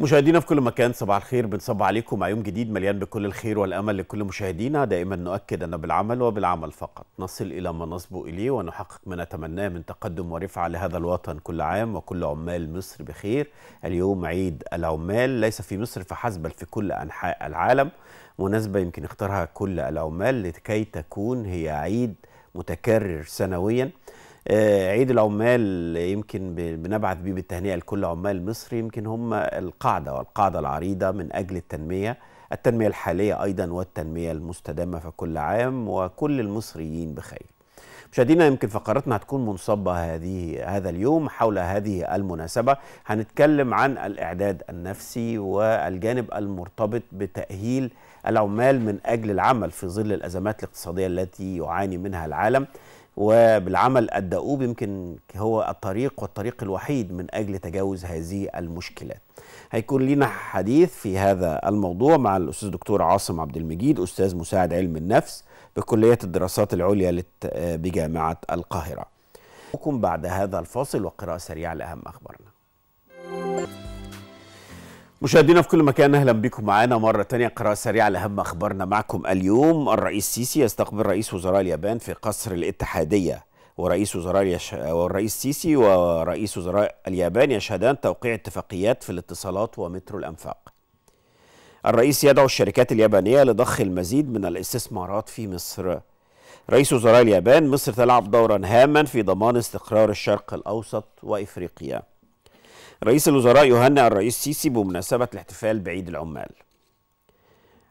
مشاهدينا في كل مكان صباح الخير بنصب عليكم مع يوم جديد مليان بكل الخير والامل لكل مشاهدينا دائما نؤكد ان بالعمل وبالعمل فقط نصل الى ما نصب اليه ونحقق ما نتمناه من تقدم ورفعه لهذا الوطن كل عام وكل عمال مصر بخير اليوم عيد العمال ليس في مصر فحسب بل في كل انحاء العالم مناسبه يمكن اختارها كل العمال لكي تكون هي عيد متكرر سنويا آه، عيد العمال يمكن بنبعث بيه بالتهنئه لكل عمال مصر يمكن هم القاعده والقاعده العريضه من اجل التنميه التنميه الحاليه ايضا والتنميه المستدامه فكل عام وكل المصريين بخير مشاهدينا يمكن فقرتنا هتكون منصبه هذه هذا اليوم حول هذه المناسبه هنتكلم عن الاعداد النفسي والجانب المرتبط بتاهيل العمال من اجل العمل في ظل الازمات الاقتصاديه التي يعاني منها العالم وبالعمل الدؤوب يمكن هو الطريق والطريق الوحيد من أجل تجاوز هذه المشكلات هيكون لنا حديث في هذا الموضوع مع الأستاذ دكتور عاصم عبد المجيد أستاذ مساعد علم النفس بكلية الدراسات العليا بجامعة القاهرة بعد هذا الفاصل وقراءة سريعة لأهم أخبارنا مشاهدينا في كل مكان اهلا بكم معانا مره ثانيه قراءه سريعه لاهم اخبارنا معكم اليوم الرئيس السيسي يستقبل رئيس وزراء اليابان في قصر الاتحاديه ورئيس وزراء والرئيس السيسي ورئيس وزراء اليابان يشهدان توقيع اتفاقيات في الاتصالات ومترو الانفاق. الرئيس يدعو الشركات اليابانيه لضخ المزيد من الاستثمارات في مصر. رئيس وزراء اليابان مصر تلعب دورا هاما في ضمان استقرار الشرق الاوسط وافريقيا. رئيس الوزراء يهنئ الرئيس سيسي بمناسبة الاحتفال بعيد العمال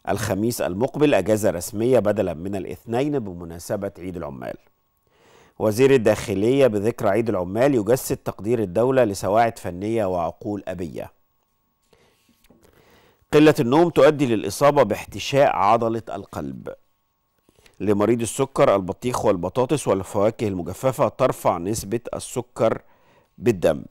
الخميس المقبل أجازة رسمية بدلا من الاثنين بمناسبة عيد العمال وزير الداخلية بذكرى عيد العمال يجسد تقدير الدولة لسواعد فنية وعقول أبية قلة النوم تؤدي للإصابة باحتشاء عضلة القلب لمريض السكر البطيخ والبطاطس والفواكه المجففة ترفع نسبة السكر بالدم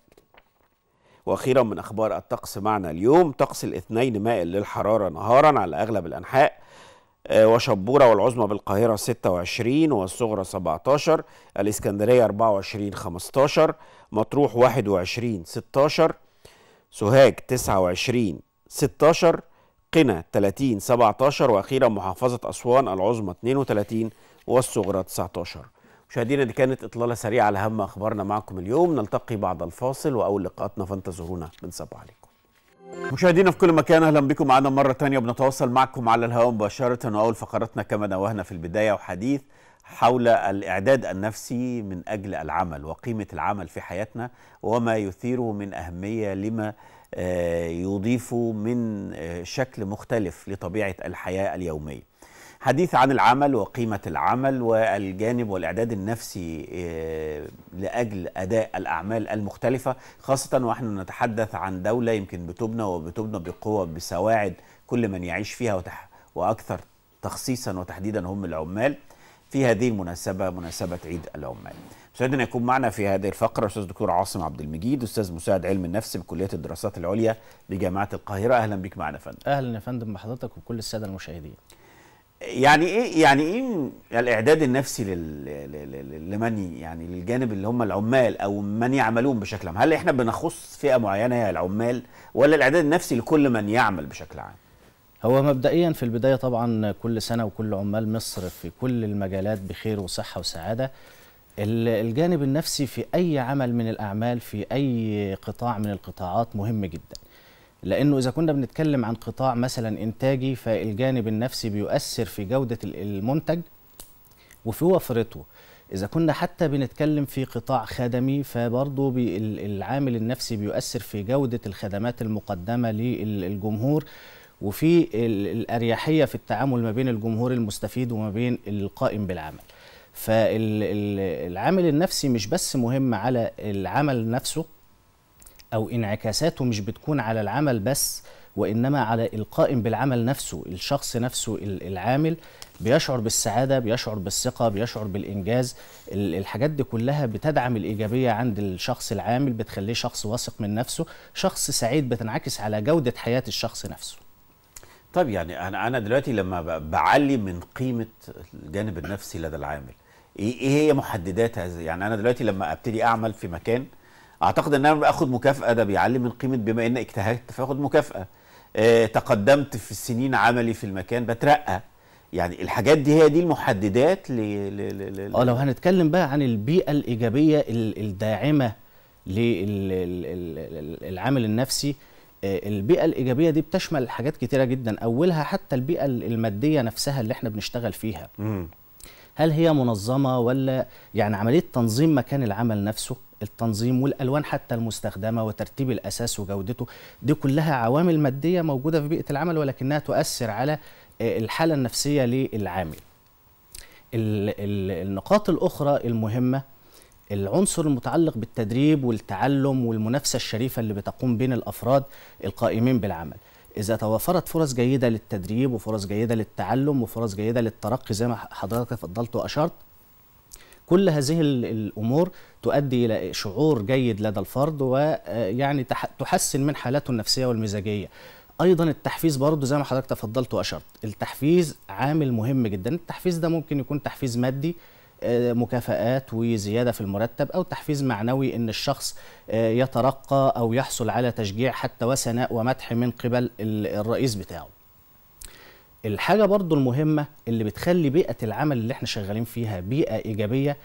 واخيرا من اخبار الطقس معنا اليوم طقس الاثنين مائل للحراره نهارا على اغلب الانحاء آه، وشبوره والعظمى بالقاهره 26 والصغرى 17 الاسكندريه 24 15 مطروح 21 16 سوهاج 29 16 قنا 30 17 واخيرا محافظه اسوان العظمى 32 والصغرى 19 مشاهدينا دي كانت اطلاله سريعه على اهم اخبارنا معكم اليوم نلتقي بعد الفاصل واول لقاءاتنا فانتظرونا بنصب عليكم مشاهدينا في كل مكان اهلا بكم معنا مره ثانيه بنتواصل معكم على الهواء مباشره واول فقرتنا كما نوهنا في البدايه وحديث حول الاعداد النفسي من اجل العمل وقيمه العمل في حياتنا وما يثيره من اهميه لما آه، يضيفه من آه، شكل مختلف لطبيعه الحياه اليوميه حديث عن العمل وقيمة العمل والجانب والإعداد النفسي آه، لأجل أداء الأعمال المختلفة خاصة ونحن نتحدث عن دولة يمكن بتبنى وبتبنى بقوة بسواعد كل من يعيش فيها وتح وأكثر تخصيصا وتحديدا هم العمال في هذه المناسبة مناسبة عيد العمال سعيد ان يكون معنا في هذه الفقره استاذ دكتور عاصم عبد المجيد استاذ مساعد علم النفس بكليه الدراسات العليا بجامعه القاهره اهلا بك معنا فندم اهلا يا فندم بحضرتك وكل الساده المشاهدين يعني ايه يعني ايه الاعداد النفسي لمن يعني للجانب اللي هم العمال او من يعملون بشكل عام هل احنا بنخص فئه معينه هي العمال ولا الاعداد النفسي لكل من يعمل بشكل عام هو مبدئيا في البدايه طبعا كل سنه وكل عمال مصر في كل المجالات بخير وصحه وسعاده الجانب النفسي في اي عمل من الاعمال في اي قطاع من القطاعات مهم جدا لانه اذا كنا بنتكلم عن قطاع مثلا انتاجي فالجانب النفسي بيؤثر في جوده المنتج وفي وفرته اذا كنا حتى بنتكلم في قطاع خدمي فبرضه العامل النفسي بيؤثر في جوده الخدمات المقدمه للجمهور وفي الاريحيه في التعامل ما بين الجمهور المستفيد وما بين القائم بالعمل فالعامل النفسي مش بس مهم على العمل نفسه او انعكاساته مش بتكون على العمل بس وانما على القائم بالعمل نفسه الشخص نفسه العامل بيشعر بالسعاده بيشعر بالثقه بيشعر بالانجاز الحاجات دي كلها بتدعم الايجابيه عند الشخص العامل بتخليه شخص واثق من نفسه شخص سعيد بتنعكس على جوده حياه الشخص نفسه طيب يعني انا انا دلوقتي لما بعلي من قيمه الجانب النفسي لدى العامل ايه, إيه هي محددات هذه يعني انا دلوقتي لما ابتدي اعمل في مكان اعتقد ان انا باخد مكافاه ده بيعلي من قيمه بما ان اجتهدت فاخد مكافاه آه تقدمت في السنين عملي في المكان بترقى يعني الحاجات دي هي دي المحددات ل اه لو هنتكلم بقى عن البيئه الايجابيه الداعمه للعامل النفسي آه، البيئة الإيجابية دي بتشمل حاجات كتيرة جدا أولها حتى البيئة المادية نفسها اللي احنا بنشتغل فيها مم. هل هي منظمه ولا يعني عمليه تنظيم مكان العمل نفسه التنظيم والالوان حتى المستخدمه وترتيب الاساس وجودته دي كلها عوامل ماديه موجوده في بيئه العمل ولكنها تؤثر على آه، الحاله النفسيه للعامل النقاط الاخرى المهمه العنصر المتعلق بالتدريب والتعلم والمنافسه الشريفه اللي بتقوم بين الافراد القائمين بالعمل إذا توفرت فرص جيدة للتدريب وفرص جيدة للتعلم وفرص جيدة للترقي زي ما حضرتك فضلت وأشرت كل هذه الأمور تؤدي إلى شعور جيد لدى الفرد ويعني تحسن من حالته النفسية والمزاجية ايضا التحفيز برضه زي ما حضرتك تفضلت واشرت التحفيز عامل مهم جدا التحفيز ده ممكن يكون تحفيز مادي آه، مكافآت وزيادة في المرتب أو تحفيز معنوي أن الشخص آه، يترقى أو يحصل على تشجيع حتى وثناء ومدح من قبل الرئيس بتاعه الحاجة برضو المهمة اللي بتخلي بيئة العمل اللي احنا شغالين فيها بيئة إيجابية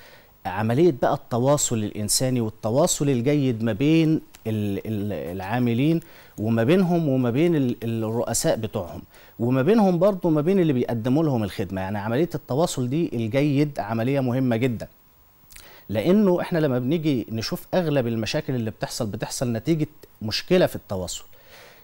عملية بقى التواصل الإنساني والتواصل الجيد ما بين العاملين وما بينهم وما بين الرؤساء بتوعهم وما بينهم برضه وما بين اللي بيقدموا لهم الخدمه يعني عمليه التواصل دي الجيد عمليه مهمه جدا لانه احنا لما بنيجي نشوف اغلب المشاكل اللي بتحصل بتحصل نتيجه مشكله في التواصل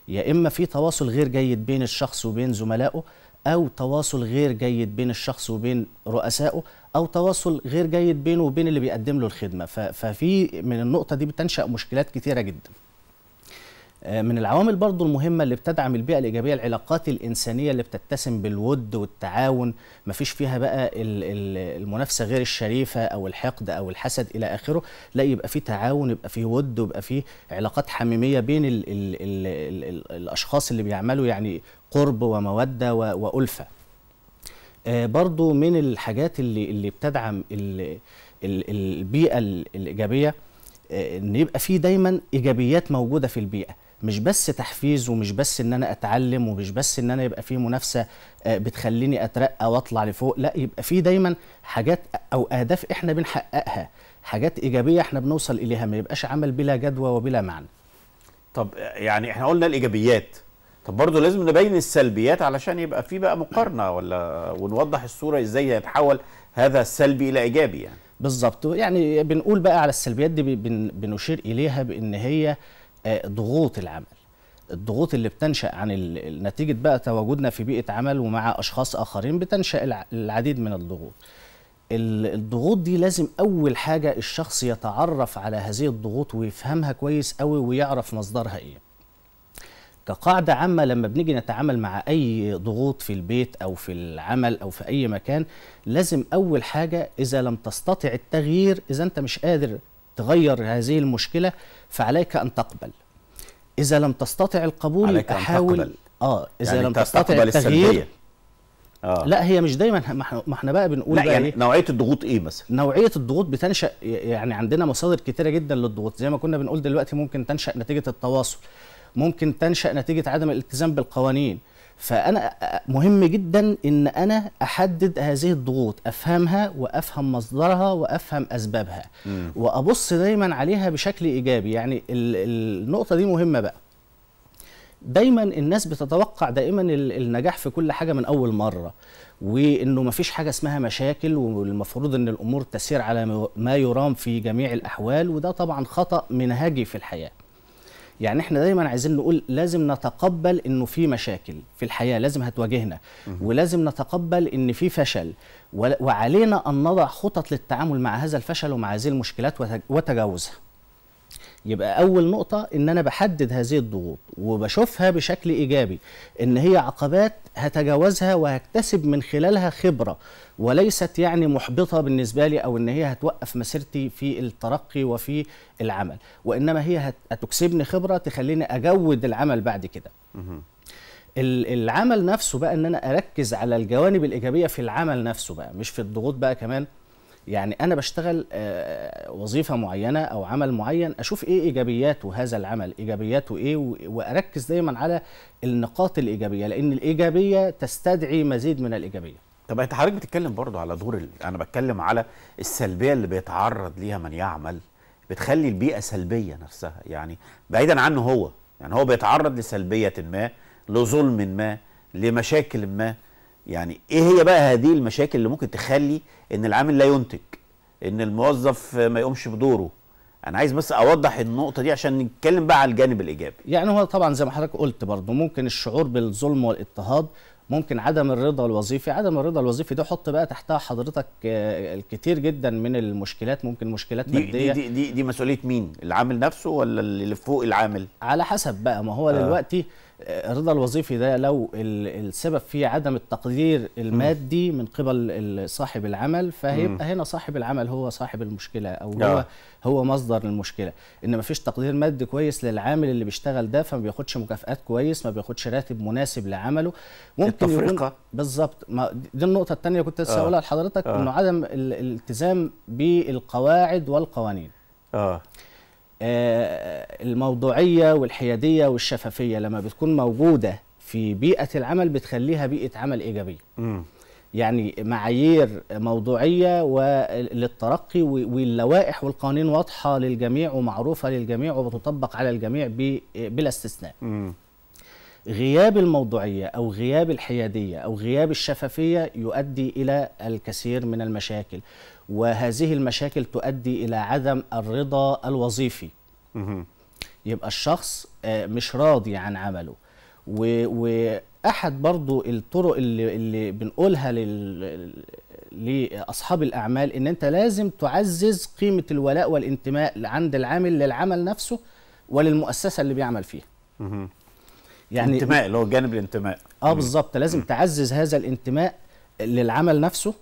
يا اما في تواصل غير جيد بين الشخص وبين زملائه او تواصل غير جيد بين الشخص وبين رؤسائه او تواصل غير جيد بينه وبين اللي بيقدم له الخدمه ففي من النقطه دي بتنشا مشكلات كتيره جدا آه، من العوامل برضو المهمة اللي بتدعم البيئة الإيجابية العلاقات الإنسانية اللي بتتسم بالود والتعاون مفيش فيها بقى المنافسة غير الشريفة أو الحقد أو الحسد إلى آخره لا يبقى في تعاون يبقى في ود ويبقى في علاقات حميمية بين الـ الـ الـ الـ الأشخاص اللي بيعملوا يعني قرب ومودة وألفة آه، برضو من الحاجات اللي, اللي بتدعم الـ الـ البيئة الإيجابية آه، ان يبقى في دايما ايجابيات موجوده في البيئه مش بس تحفيز ومش بس ان انا اتعلم ومش بس ان انا يبقى في منافسه آه، بتخليني اترقى واطلع لفوق لا يبقى في دايما حاجات او اهداف احنا بنحققها حاجات ايجابيه احنا بنوصل اليها ما يبقاش عمل بلا جدوى وبلا معنى طب يعني احنا قلنا الايجابيات طب برضه لازم نبين السلبيات علشان يبقى في بقى مقارنه ولا ونوضح الصوره ازاي هيتحول هذا السلبي الى ايجابي يعني بالظبط يعني بنقول بقى على السلبيات دي بنشير اليها بان هي آه، ضغوط العمل الضغوط اللي بتنشا عن نتيجه بقى تواجدنا في بيئه عمل ومع اشخاص اخرين بتنشا العديد من الضغوط الضغوط دي لازم اول حاجه الشخص يتعرف على هذه الضغوط ويفهمها كويس قوي ويعرف مصدرها ايه كقاعده عامه لما بنيجي نتعامل مع اي ضغوط في البيت او في العمل او في اي مكان لازم اول حاجه اذا لم تستطع التغيير اذا انت مش قادر تغير هذه المشكله فعليك ان تقبل اذا لم تستطع القبول عليك احاول تقبل. اه اذا يعني لم تستطع التغيير السلبية. آه. لا هي مش دايما ما احنا بقى بنقول لا بقى يعني إيه؟ نوعيه الضغوط ايه مثلا نوعيه الضغوط بتنشا يعني عندنا مصادر كتيره جدا للضغوط زي ما كنا بنقول دلوقتي ممكن تنشا نتيجه التواصل ممكن تنشا نتيجه عدم الالتزام بالقوانين فانا مهم جدا ان انا احدد هذه الضغوط افهمها وافهم مصدرها وافهم اسبابها مم. وابص دايما عليها بشكل ايجابي يعني النقطه دي مهمه بقى دايما الناس بتتوقع دائما النجاح في كل حاجه من اول مره وانه ما فيش حاجه اسمها مشاكل والمفروض ان الامور تسير على ما يرام في جميع الاحوال وده طبعا خطا منهجي في الحياه يعني احنا دايما عايزين نقول لازم نتقبل انه في مشاكل في الحياه لازم هتواجهنا ولازم نتقبل ان في فشل وعلينا ان نضع خطط للتعامل مع هذا الفشل ومع هذه المشكلات وتجاوزها يبقى اول نقطه ان انا بحدد هذه الضغوط وبشوفها بشكل ايجابي ان هي عقبات هتجاوزها وهكتسب من خلالها خبره وليست يعني محبطه بالنسبه لي او ان هي هتوقف مسيرتي في الترقي وفي العمل وانما هي هتكسبني خبره تخليني اجود العمل بعد كده العمل نفسه بقى ان انا اركز على الجوانب الايجابيه في العمل نفسه بقى مش في الضغوط بقى كمان يعني انا بشتغل آه، وظيفه معينه او عمل معين اشوف ايه ايجابيات هذا العمل ايجابياته ايه واركز دايما على النقاط الايجابيه لان الايجابيه تستدعي مزيد من الايجابيه طب انت حضرتك بتتكلم برضه على دور ال... انا بتكلم على السلبيه اللي بيتعرض ليها من يعمل بتخلي البيئه سلبيه نفسها يعني بعيدا عنه هو يعني هو بيتعرض لسلبيه ما لظلم ما لمشاكل ما يعني ايه هي بقى هذه المشاكل اللي ممكن تخلي ان العامل لا ينتج ان الموظف ما يقومش بدوره انا عايز بس اوضح النقطه دي عشان نتكلم بقى على الجانب الايجابي يعني هو طبعا زي ما حضرتك قلت برضه ممكن الشعور بالظلم والاضطهاد ممكن عدم الرضا الوظيفي عدم الرضا الوظيفي ده حط بقى تحتها حضرتك آه، الكثير جدا من المشكلات ممكن مشكلات دي ماديه دي, دي دي مسؤوليه مين العامل نفسه ولا اللي فوق العامل على حسب بقى ما هو آه. دلوقتي الرضا الوظيفي ده لو السبب فيه عدم التقدير المادي من قبل صاحب العمل فهيبقى هنا صاحب العمل هو صاحب المشكله او آه. هو هو مصدر المشكله ان ما فيش تقدير مادي كويس للعامل اللي بيشتغل ده فما بياخدش مكافئات كويس ما بياخدش راتب مناسب لعمله ممكن يكون آه. بالظبط دي النقطه الثانيه كنت لسه آه. هقولها لحضرتك انه عدم الالتزام بالقواعد والقوانين اه آه، الموضوعيه والحياديه والشفافيه لما بتكون موجوده في بيئه العمل بتخليها بيئه عمل ايجابيه يعني معايير موضوعيه للترقي واللوائح والقوانين واضحه للجميع ومعروفه للجميع وبتطبق على الجميع بلا استثناء غياب الموضوعية أو غياب الحيادية أو غياب الشفافية يؤدي إلى الكثير من المشاكل وهذه المشاكل تؤدي إلى عدم الرضا الوظيفي يبقى الشخص آه، مش راضي عن عمله وأحد برضو الطرق اللي, اللي بنقولها لل... لأصحاب الأعمال إن أنت لازم تعزز قيمة الولاء والانتماء عند العامل للعمل نفسه وللمؤسسة اللي بيعمل فيها يعني الانتماء اللي هو جانب الانتماء اه بالظبط لازم تعزز هذا الانتماء للعمل نفسه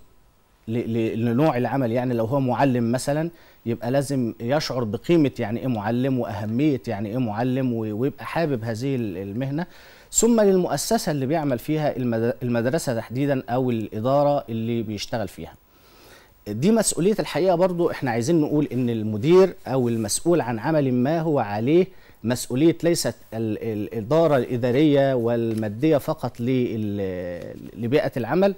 لنوع العمل يعني لو هو معلم مثلا يبقى لازم يشعر بقيمه يعني ايه معلم واهميه يعني ايه معلم ويبقى حابب هذه المهنه ثم للمؤسسه اللي بيعمل فيها المدرسه تحديدا او الاداره اللي بيشتغل فيها دي مسؤوليه الحقيقه برضو احنا عايزين نقول ان المدير او المسؤول عن عمل ما هو عليه مسؤوليه ليست الاداره الاداريه والماديه فقط لبيئه العمل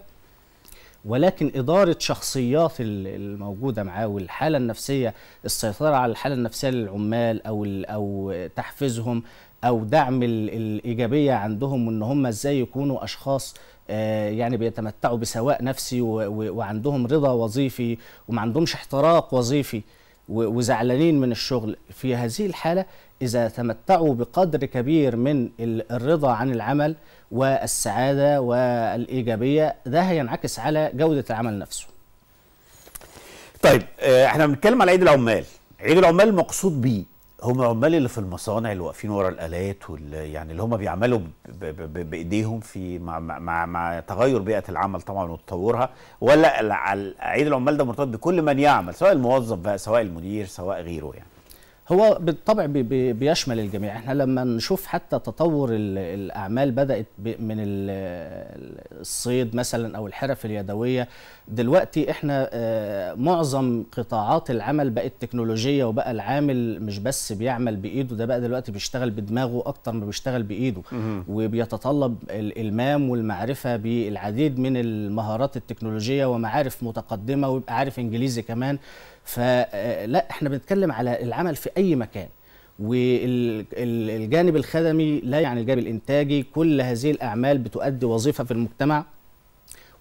ولكن إدارة شخصيات الموجودة معاه والحالة النفسية السيطرة على الحالة النفسية للعمال أو أو تحفيزهم أو دعم الإيجابية عندهم وإن هم إزاي يكونوا أشخاص آه، يعني بيتمتعوا بسواء نفسي وعندهم رضا وظيفي وما عندهمش احتراق وظيفي وزعلانين من الشغل في هذه الحالة إذا تمتعوا بقدر كبير من الرضا عن العمل والسعاده والايجابيه ده هينعكس على جوده العمل نفسه. طيب آه، احنا بنتكلم على عيد العمال، عيد العمال المقصود بيه هم عمال اللي في المصانع اللي واقفين ورا الالات وال يعني اللي هم بيعملوا بايديهم في مع, مع مع تغير بيئه العمل طبعا وتطورها ولا عيد العمال ده مرتبط بكل من يعمل سواء الموظف بقى سواء المدير سواء غيره يعني هو بالطبع بيشمل الجميع احنا لما نشوف حتى تطور الاعمال بدات من الصيد مثلا او الحرف اليدويه دلوقتي احنا آه، معظم قطاعات العمل بقت تكنولوجيه وبقى العامل مش بس بيعمل بايده ده بقى دلوقتي بيشتغل بدماغه اكتر ما بيشتغل بايده وبيتطلب الالمام والمعرفه بالعديد من المهارات التكنولوجيه ومعارف متقدمه ويبقى عارف انجليزي كمان فلا آه، احنا بنتكلم على العمل في اي مكان والجانب الخدمي لا يعني الجانب الانتاجي كل هذه الاعمال بتؤدي وظيفه في المجتمع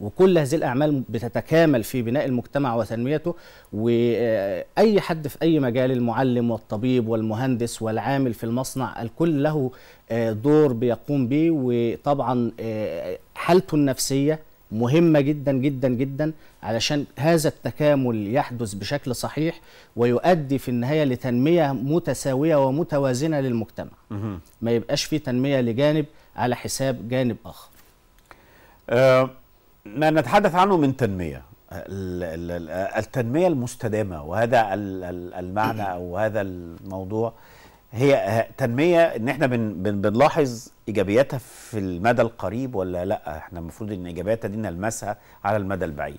وكل هذه الأعمال بتتكامل في بناء المجتمع وتنميته وأي حد في أي مجال المعلم والطبيب والمهندس والعامل في المصنع الكل له آه، دور بيقوم به وطبعا آه، حالته النفسية مهمة جدا جدا جدا علشان هذا التكامل يحدث بشكل صحيح ويؤدي في النهاية لتنمية متساوية ومتوازنة للمجتمع ما يبقاش في تنمية لجانب على حساب جانب آخر آه، ما نتحدث عنه من تنمية التنمية المستدامة وهذا المعنى أو هذا الموضوع هي تنمية إن إحنا بنلاحظ إيجابياتها في المدى القريب ولا لأ إحنا المفروض إن إيجابياتها دي نلمسها على المدى البعيد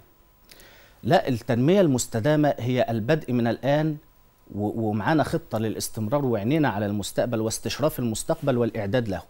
لا التنمية المستدامة هي البدء من الآن ومعانا خطة للاستمرار وعينينا على المستقبل واستشراف المستقبل والإعداد له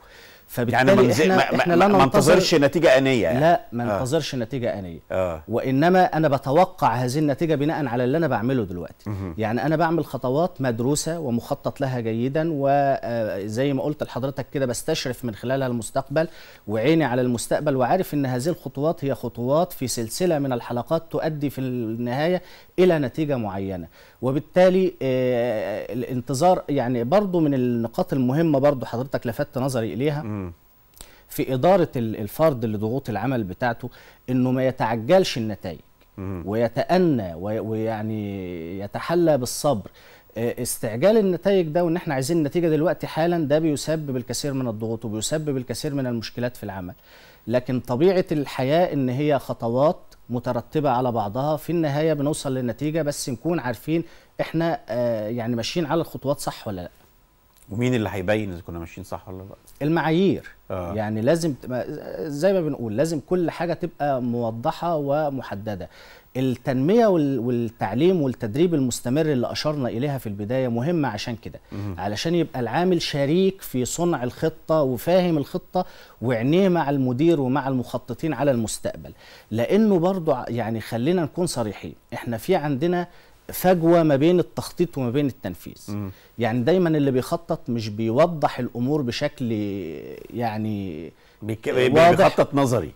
فبالتالي يعني منزل احنا, ما احنا لا ما ننتظرش نتيجه انيه يعني. لا ما آه. ننتظرش آه. نتيجه انيه آه. وانما انا بتوقع هذه النتيجه بناء على اللي انا بعمله دلوقتي مه. يعني انا بعمل خطوات مدروسه ومخطط لها جيدا وزي آه، ما قلت لحضرتك كده بستشرف من خلالها المستقبل وعيني على المستقبل وعارف ان هذه الخطوات هي خطوات في سلسله من الحلقات تؤدي في النهايه الى نتيجه معينه وبالتالي آه، الانتظار يعني برضو من النقاط المهمه برضو حضرتك لفت نظري اليها مه. في إدارة الفرد لضغوط العمل بتاعته أنه ما يتعجلش النتائج ويتأنى ويعني يتحلى بالصبر آه، استعجال النتائج ده وان احنا عايزين النتيجه دلوقتي حالا ده بيسبب الكثير من الضغوط وبيسبب الكثير من المشكلات في العمل لكن طبيعه الحياه ان هي خطوات مترتبه على بعضها في النهايه بنوصل للنتيجه بس نكون عارفين احنا آه، يعني ماشيين على الخطوات صح ولا لا ومين اللي هيبين اذا كنا ماشيين صح ولا لا المعايير آه. يعني لازم زي ما بنقول لازم كل حاجه تبقى موضحه ومحدده التنميه والتعليم والتدريب المستمر اللي اشرنا اليها في البدايه مهمه عشان كده علشان يبقى العامل شريك في صنع الخطه وفاهم الخطه وعينيه مع المدير ومع المخططين على المستقبل لانه برضو يعني خلينا نكون صريحين احنا في عندنا فجوه ما بين التخطيط وما بين التنفيذ م. يعني دايما اللي بيخطط مش بيوضح الامور بشكل يعني بيخطط نظري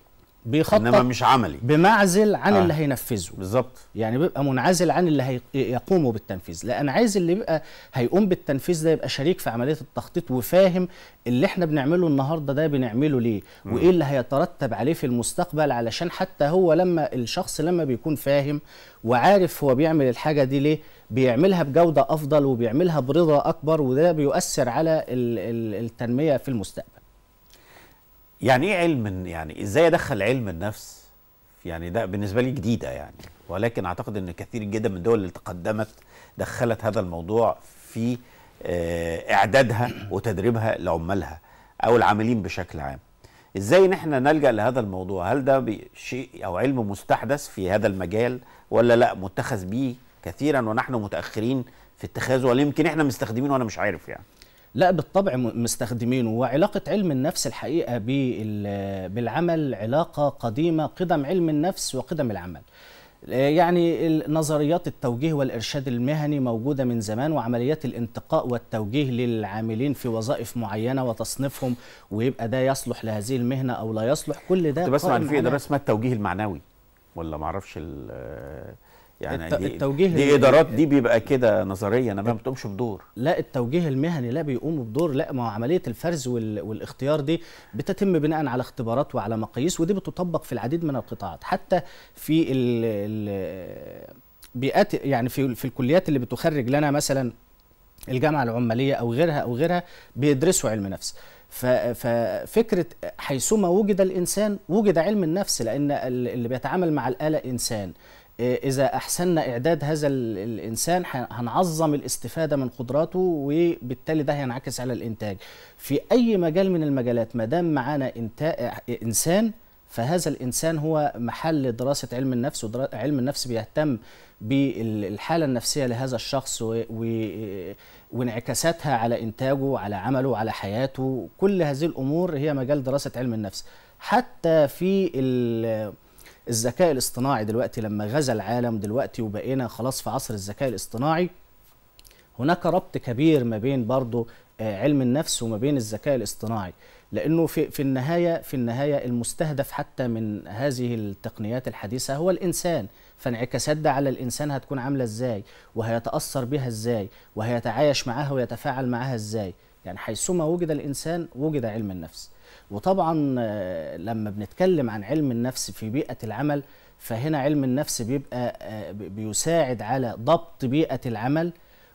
بيخطط انما مش عملي بمعزل عن آه. اللي هينفذه بالظبط يعني بيبقى منعزل عن اللي هيقوموا بالتنفيذ لا انا عايز اللي بيبقى هيقوم بالتنفيذ ده يبقى شريك في عمليه التخطيط وفاهم اللي احنا بنعمله النهارده ده بنعمله ليه م. وايه اللي هيترتب عليه في المستقبل علشان حتى هو لما الشخص لما بيكون فاهم وعارف هو بيعمل الحاجه دي ليه بيعملها بجوده افضل وبيعملها برضا اكبر وده بيؤثر على التنميه في المستقبل يعني ايه علم يعني ازاي ادخل علم النفس يعني ده بالنسبه لي جديده يعني ولكن اعتقد ان كثير جدا من الدول اللي تقدمت دخلت هذا الموضوع في آه، اعدادها وتدريبها لعمالها او العاملين بشكل عام ازاي ان احنا نلجا لهذا الموضوع هل ده شيء او علم مستحدث في هذا المجال ولا لا متخذ به كثيرا ونحن متاخرين في اتخاذه ولا يمكن احنا مستخدمينه وانا مش عارف يعني لا بالطبع مستخدمينه وعلاقة علم النفس الحقيقة بالعمل علاقة قديمة قدم علم النفس وقدم العمل يعني نظريات التوجيه والإرشاد المهني موجودة من زمان وعمليات الانتقاء والتوجيه للعاملين في وظائف معينة وتصنيفهم ويبقى ده يصلح لهذه المهنة أو لا يصلح كل ده بس ما في إدارة اسمها التوجيه المعنوي ولا معرفش يعني الت... دي دي ادارات دي بيبقى كده نظريه انا ما بتقومش بدور لا التوجيه المهني لا بيقوموا بدور لا ما هو عمليه الفرز وال... والاختيار دي بتتم بناء على اختبارات وعلى مقاييس ودي بتطبق في العديد من القطاعات حتى في ال... ال... بيئات يعني في في الكليات اللي بتخرج لنا مثلا الجامعه العماليه او غيرها او غيرها بيدرسوا علم نفس ففكره حيثما وجد الانسان وجد علم النفس لان اللي بيتعامل مع الاله انسان آه، إذا أحسننا إعداد هذا الإنسان هنعظم الاستفادة من قدراته وبالتالي ده هينعكس على الإنتاج في أي مجال من المجالات ما دام معانا إنسان فهذا الإنسان هو محل دراسة علم النفس وعلم النفس بيهتم بالحالة النفسية لهذا الشخص وانعكاساتها على إنتاجه على عمله على حياته كل هذه الأمور هي مجال دراسة علم النفس حتى في الذكاء الاصطناعي دلوقتي لما غزا العالم دلوقتي وبقينا خلاص في عصر الذكاء الاصطناعي هناك ربط كبير ما بين برضه آه، علم النفس وما بين الذكاء الاصطناعي لانه في في النهايه في النهايه المستهدف حتى من هذه التقنيات الحديثه هو الانسان فانعكاسات ده على الانسان هتكون عامله ازاي وهيتاثر بها ازاي وهيتعايش معاها ويتفاعل معاها ازاي يعني حيثما وجد الانسان وجد علم النفس وطبعا آه، لما بنتكلم عن علم النفس في بيئة العمل فهنا علم النفس بيبقى آه، بيساعد على ضبط بيئة العمل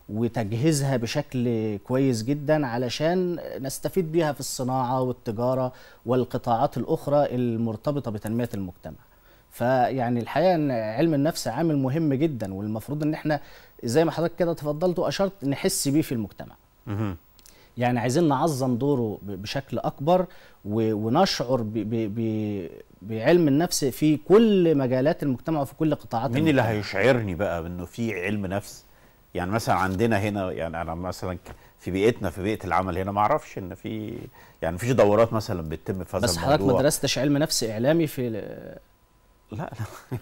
وتجهيزها بشكل كويس جدا علشان نستفيد بيها في الصناعة والتجارة والقطاعات الأخرى المرتبطة بتنمية المجتمع فيعني الحقيقة أن علم النفس عامل مهم جدا والمفروض أن احنا زي ما حضرتك كده تفضلت وأشرت نحس بيه في المجتمع يعني عايزين نعظم دوره بشكل اكبر ونشعر بعلم النفس في كل مجالات المجتمع وفي كل قطاعات مين اللي هيشعرني بقى بانه في علم نفس يعني مثلا عندنا هنا يعني انا مثلا في بيئتنا في بيئه العمل هنا ما اعرفش ان في يعني فيش دورات مثلا بتتم في هذا الموضوع بس حضرتك ما درستش علم نفس اعلامي في لا لا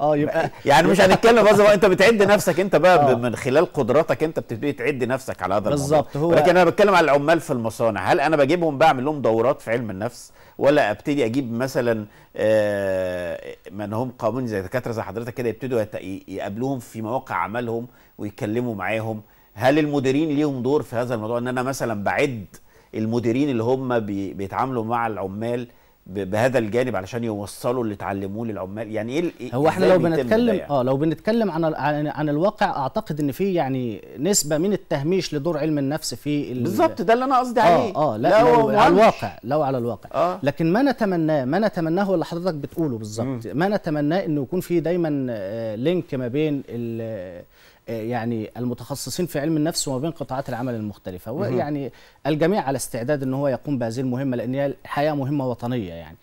اه يبقى يعني مش هنتكلم بس انت بتعد آه. نفسك انت بقى آه. من خلال قدراتك انت بتبتدي تعد نفسك على هذا الموضوع بالظبط هو لكن انا بتكلم على العمال في المصانع هل انا بجيبهم بعمل لهم دورات في علم النفس ولا ابتدي اجيب مثلا آه، من هم قانون زي دكاتره زي حضرتك كده يبتدوا يقابلوهم في مواقع عملهم ويتكلموا معاهم هل المديرين ليهم دور في هذا الموضوع ان انا مثلا بعد المديرين اللي هم بيتعاملوا مع العمال بهذا الجانب علشان يوصلوا اللي اتعلموه للعمال يعني ايه, إيه هو احنا لو بنتكلم يعني؟ اه لو بنتكلم عن عن, عن الواقع اعتقد ان في يعني نسبه من التهميش لدور علم النفس في بالظبط ده اللي انا قصدي آه، عليه اه اه لا لو, لو على الواقع لو على الواقع آه. لكن ما نتمناه ما نتمناه هو اللي حضرتك بتقوله بالظبط ما نتمناه انه يكون في دايما آه، لينك ما بين آه، يعني المتخصصين في علم النفس وما بين قطاعات العمل المختلفه ويعني الجميع على استعداد ان هو يقوم بهذه المهمه لان هي حياه مهمه وطنيه يعني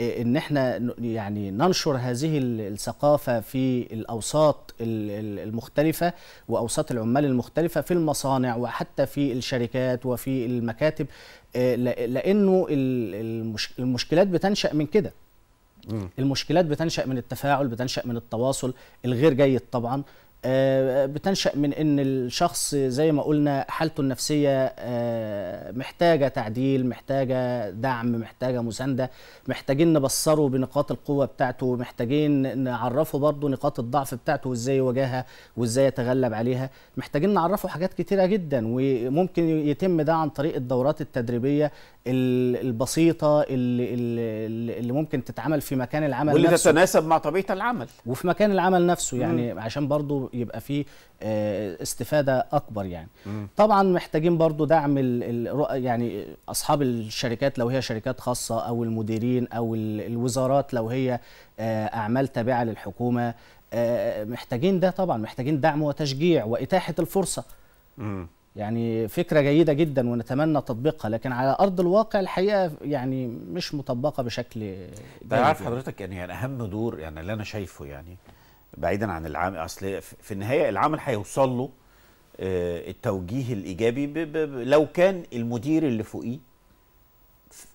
آه، ان احنا يعني ننشر هذه الثقافه في الاوساط المختلفه واوساط العمال المختلفه في المصانع وحتى في الشركات وفي المكاتب آه، لانه المشكلات بتنشا من كده المشكلات بتنشا من التفاعل بتنشا من التواصل الغير جيد طبعا آه، بتنشأ من أن الشخص زي ما قلنا حالته النفسية آه، محتاجة تعديل محتاجة دعم محتاجة مساندة محتاجين نبصره بنقاط القوة بتاعته محتاجين نعرفه برضه نقاط الضعف بتاعته وإزاي يواجهها وإزاي يتغلب عليها محتاجين نعرفه حاجات كتيرة جدا وممكن يتم ده عن طريق الدورات التدريبية البسيطة اللي, اللي ممكن تتعمل في مكان العمل واللي نفسه واللي تتناسب مع طبيعة العمل وفي مكان العمل نفسه يعني عشان برضه يبقى فيه آه، استفاده اكبر يعني مم. طبعا محتاجين برضو دعم يعني اصحاب الشركات لو هي شركات خاصه او المديرين او الوزارات لو هي آه، اعمال تابعه للحكومه آه، محتاجين ده طبعا محتاجين دعم وتشجيع واتاحه الفرصه مم. يعني فكره جيده جدا ونتمنى تطبيقها لكن على ارض الواقع الحقيقه يعني مش مطبقه بشكل ده طيب، عارف يعني. حضرتك يعني, يعني اهم دور يعني اللي انا شايفه يعني بعيدا عن العام اصل في النهايه العمل هيوصل له آه، التوجيه الايجابي ب ب لو كان المدير اللي فوقيه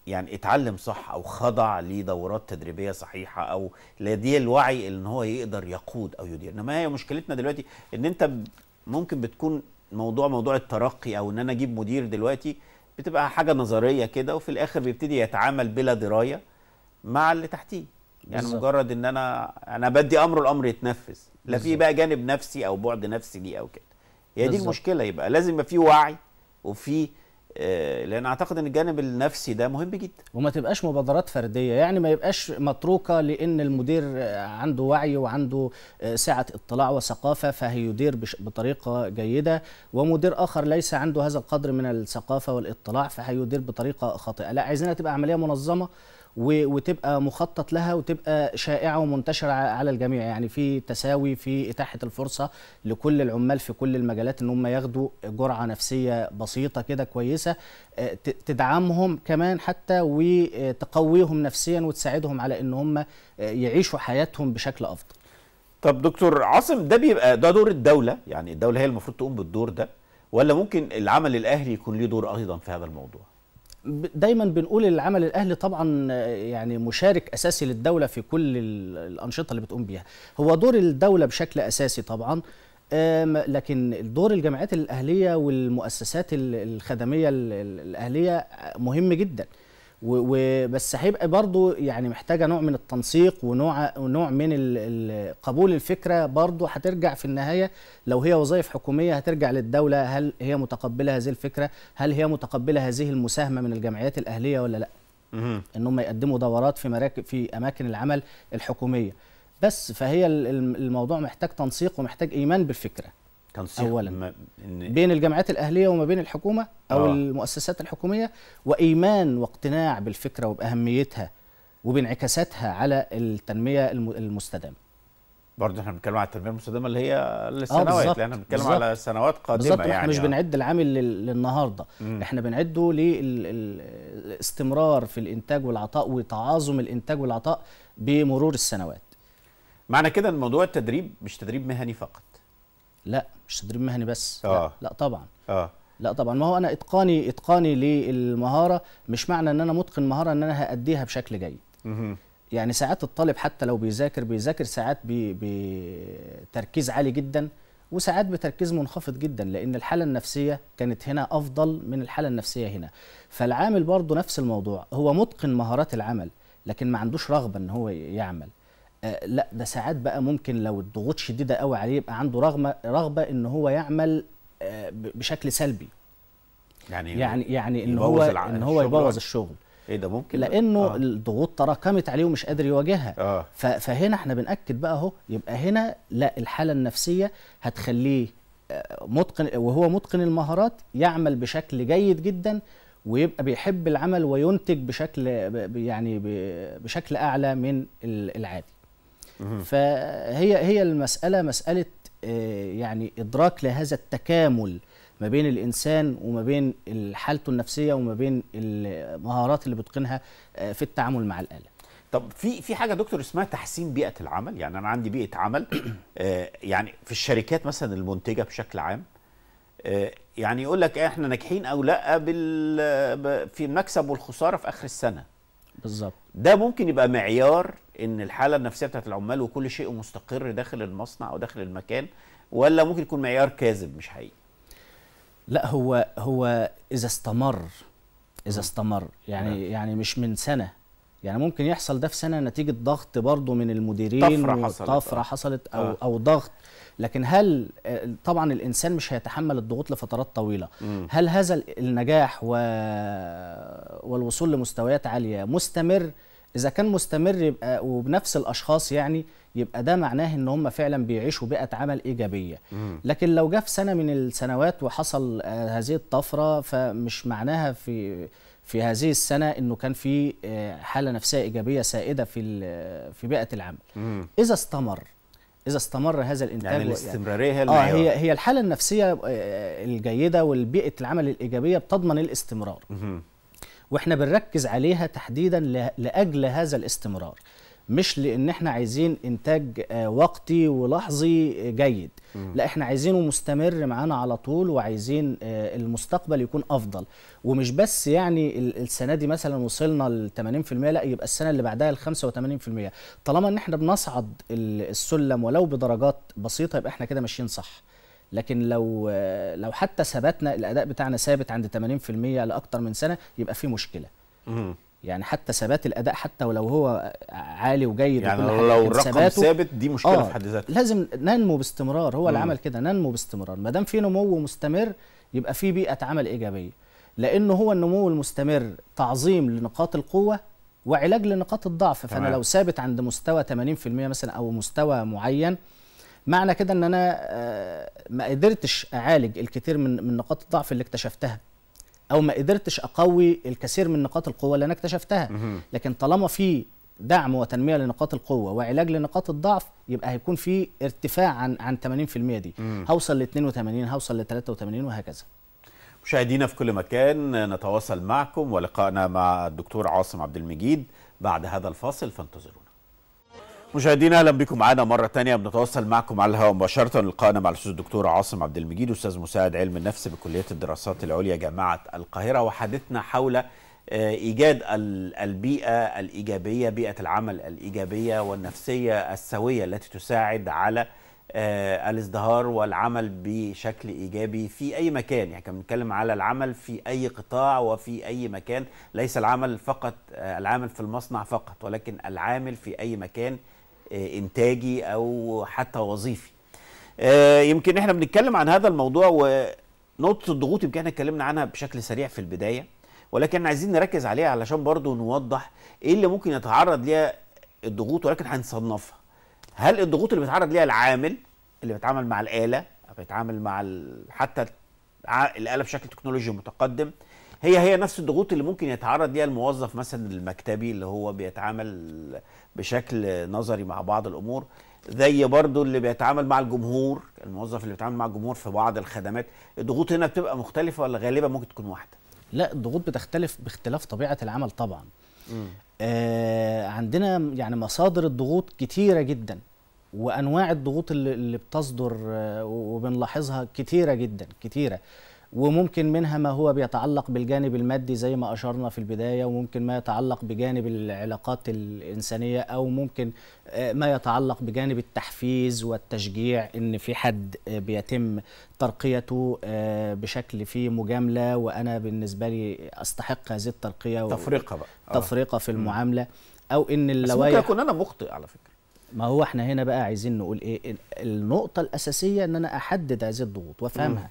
يعني اتعلم صح او خضع لدورات تدريبيه صحيحه او لديه الوعي ان هو يقدر يقود او يدير انما هي مشكلتنا دلوقتي ان انت ممكن بتكون موضوع موضوع الترقي او ان انا اجيب مدير دلوقتي بتبقى حاجه نظريه كده وفي الاخر بيبتدي يتعامل بلا درايه مع اللي تحتيه يعني بالزبط. مجرد ان انا انا بدي امر الامر يتنفذ لا في بقى جانب نفسي او بعد نفسي ليه او كده هي دي المشكله يبقى لازم يبقى في وعي وفي آه، لان اعتقد ان الجانب النفسي ده مهم جدا وما تبقاش مبادرات فرديه يعني ما يبقاش متروكه لان المدير آه، عنده وعي وعنده آه، سعه اطلاع وثقافه فهيدير بطريقه جيده ومدير اخر ليس عنده هذا القدر من الثقافه والاطلاع فهيدير بطريقه خاطئه لا عايزينها تبقى عمليه منظمه وتبقى مخطط لها وتبقى شائعه ومنتشره على الجميع يعني في تساوي في اتاحه الفرصه لكل العمال في كل المجالات ان هم ياخدوا جرعه نفسيه بسيطه كده كويسه آه، تدعمهم كمان حتى وتقويهم نفسيا وتساعدهم على ان هم آه، يعيشوا حياتهم بشكل افضل طب دكتور عاصم ده بيبقى ده دور الدوله يعني الدوله هي المفروض تقوم بالدور ده ولا ممكن العمل الاهلي يكون ليه دور ايضا في هذا الموضوع دايما بنقول العمل الاهلي طبعا يعني مشارك اساسي للدوله في كل الانشطه اللي بتقوم بيها هو دور الدوله بشكل اساسي طبعا لكن دور الجامعات الاهليه والمؤسسات الخدميه الاهليه مهم جدا وبس هيبقى برضو يعني محتاجه نوع من التنسيق ونوع ونوع من قبول الفكره برضو هترجع في النهايه لو هي وظائف حكوميه هترجع للدوله هل هي متقبله هذه الفكره هل هي متقبله هذه المساهمه من الجمعيات الاهليه ولا لا ان هم يقدموا دورات في مراكز في اماكن العمل الحكوميه بس فهي الموضوع محتاج تنسيق ومحتاج ايمان بالفكره تنسيق اولا ما إن... بين الجامعات الاهليه وما بين الحكومه او آه. المؤسسات الحكوميه وايمان واقتناع بالفكره وباهميتها وبانعكاساتها على التنميه المستدامه برضه احنا بنتكلم على التنميه المستدامه اللي هي آه، للسنوات آه لان احنا بنتكلم على سنوات قادمه بالزبط. يعني احنا مش آه. بنعد العامل للنهارده مم. احنا بنعده للاستمرار في الانتاج والعطاء وتعاظم الانتاج والعطاء بمرور السنوات معنى كده ان موضوع التدريب مش تدريب مهني فقط لا مش تدريب مهني بس آه. لا, لا طبعا آه. لا طبعا ما هو انا اتقاني اتقاني للمهاره مش معنى ان انا متقن مهاره ان انا هاديها بشكل جيد يعني ساعات الطالب حتى لو بيذاكر بيذاكر ساعات بتركيز عالي جدا وساعات بتركيز منخفض جدا لان الحاله النفسيه كانت هنا افضل من الحاله النفسيه هنا فالعامل برضه نفس الموضوع هو متقن مهارات العمل لكن ما عندوش رغبه ان هو يعمل آه، لا ده ساعات بقى ممكن لو الضغوط شديده قوي عليه يبقى عنده رغبه رغبه ان هو يعمل آه، بشكل سلبي يعني يعني يعني ان هو ان هو يبوظ الشغل ايه ده ممكن لانه آه. الضغوط تراكمت عليه ومش قادر يواجهها آه. فهنا احنا بناكد بقى اهو يبقى هنا لا الحاله النفسيه هتخليه آه، متقن وهو متقن المهارات يعمل بشكل جيد جدا ويبقى بيحب العمل وينتج بشكل يعني بشكل اعلى من العادي فهي هي المساله مساله آه، يعني ادراك لهذا التكامل ما بين الانسان وما بين حالته النفسيه وما بين المهارات اللي بتقنها آه، في التعامل مع الاله طب في في حاجه دكتور اسمها تحسين بيئه العمل يعني انا عندي بيئه عمل آه، يعني في الشركات مثلا المنتجه بشكل عام يعني يقول لك احنا ناجحين او لا بال في المكسب والخساره في اخر السنه بالظبط ده ممكن يبقى معيار ان الحاله النفسيه بتاعت العمال وكل شيء مستقر داخل المصنع او داخل المكان ولا ممكن يكون معيار كاذب مش حقيقي لا هو هو اذا استمر اذا استمر يعني نعم. يعني مش من سنه يعني ممكن يحصل ده في سنه نتيجه ضغط برضه من المديرين طفره حصلت طفره حصلت او آه. او ضغط لكن هل طبعا الانسان مش هيتحمل الضغوط لفترات طويله م. هل هذا النجاح و... والوصول لمستويات عاليه مستمر اذا كان مستمر يبقى وبنفس الاشخاص يعني يبقى ده معناه ان هم فعلا بيعيشوا بيئه عمل ايجابيه لكن لو جه في سنه من السنوات وحصل آه، هذه الطفره فمش معناها في في هذه السنه انه كان في آه، حاله نفسيه ايجابيه سائده في في بيئه العمل اذا استمر اذا استمر هذا الانتاج يعني, يعني الاستمراريه هي اللي آه هي هي الحاله النفسيه آه، الجيده والبيئه العمل الايجابيه بتضمن الاستمرار واحنا بنركز عليها تحديدا لاجل هذا الاستمرار مش لان احنا عايزين انتاج آه، وقتي ولحظي آه، جيد لا احنا عايزينه مستمر معانا على طول وعايزين آه، المستقبل يكون افضل ومش بس يعني السنه دي مثلا وصلنا ل 80% لا يبقى السنه اللي بعدها ال 85% طالما ان احنا بنصعد السلم ولو بدرجات بسيطه يبقى احنا كده ماشيين صح لكن لو لو حتى ثبتنا الاداء بتاعنا ثابت عند 80% لاكثر من سنه يبقى في مشكله يعني حتى ثبات الاداء حتى ولو هو عالي وجيد يعني وكل لو الرقم ثابت دي مشكله آه في حد ذاتها لازم ننمو باستمرار هو اللي عمل كده ننمو باستمرار ما دام في نمو مستمر يبقى في بيئه عمل ايجابيه لان هو النمو المستمر تعظيم لنقاط القوه وعلاج لنقاط الضعف فانا لو ثابت عند مستوى 80% مثلا او مستوى معين معنى كده ان انا آه، ما قدرتش اعالج الكثير من من نقاط الضعف اللي اكتشفتها او ما قدرتش اقوي الكثير من نقاط القوه اللي انا اكتشفتها لكن طالما في دعم وتنميه لنقاط القوه وعلاج لنقاط الضعف يبقى هيكون في ارتفاع عن عن 80% دي هوصل ل 82 هوصل ل 83 وهكذا مشاهدينا في كل مكان نتواصل معكم ولقائنا مع الدكتور عاصم عبد المجيد بعد هذا الفاصل فانتظروا مشاهدينا اهلا بكم معانا مره ثانيه بنتواصل معكم على الهواء مباشره لقائنا مع الاستاذ الدكتور عاصم عبد المجيد استاذ مساعد علم النفس بكليه الدراسات العليا جامعه القاهره وحديثنا حول آه، ايجاد البيئه الايجابيه بيئه العمل الايجابيه والنفسيه السويه التي تساعد على آه، الازدهار والعمل بشكل ايجابي في اي مكان يعني كنا بنتكلم على العمل في اي قطاع وفي اي مكان ليس العمل فقط آه، العامل في المصنع فقط ولكن العامل في اي مكان آه، انتاجي او حتى وظيفي آه، يمكن احنا بنتكلم عن هذا الموضوع ونقطه الضغوط يمكن احنا اتكلمنا عنها بشكل سريع في البدايه ولكن عايزين نركز عليها علشان برضو نوضح ايه اللي ممكن يتعرض ليها الضغوط ولكن هنصنفها هل الضغوط اللي بيتعرض ليها العامل اللي بيتعامل مع الاله او بيتعامل مع حتى الاله بشكل تكنولوجي متقدم هي هي نفس الضغوط اللي ممكن يتعرض ليها الموظف مثلا المكتبي اللي هو بيتعامل بشكل نظري مع بعض الامور زي برضو اللي بيتعامل مع الجمهور الموظف اللي بيتعامل مع الجمهور في بعض الخدمات الضغوط هنا بتبقى مختلفه ولا غالبا ممكن تكون واحده لا الضغوط بتختلف باختلاف طبيعه العمل طبعا آه عندنا يعني مصادر الضغوط كتيره جدا وانواع الضغوط اللي, اللي بتصدر آه وبنلاحظها كتيره جدا كتيره وممكن منها ما هو بيتعلق بالجانب المادي زي ما أشرنا في البداية وممكن ما يتعلق بجانب العلاقات الإنسانية أو ممكن آه، ما يتعلق بجانب التحفيز والتشجيع إن في حد آه، بيتم ترقيته آه، بشكل فيه مجاملة وأنا بالنسبة لي أستحق هذه الترقية تفرقة بقى تفرقة في المعاملة أو إن اللوائح ممكن أكون أنا مخطئ على فكرة ما هو احنا هنا بقى عايزين نقول ايه النقطة الأساسية إن أنا أحدد هذه الضغوط وأفهمها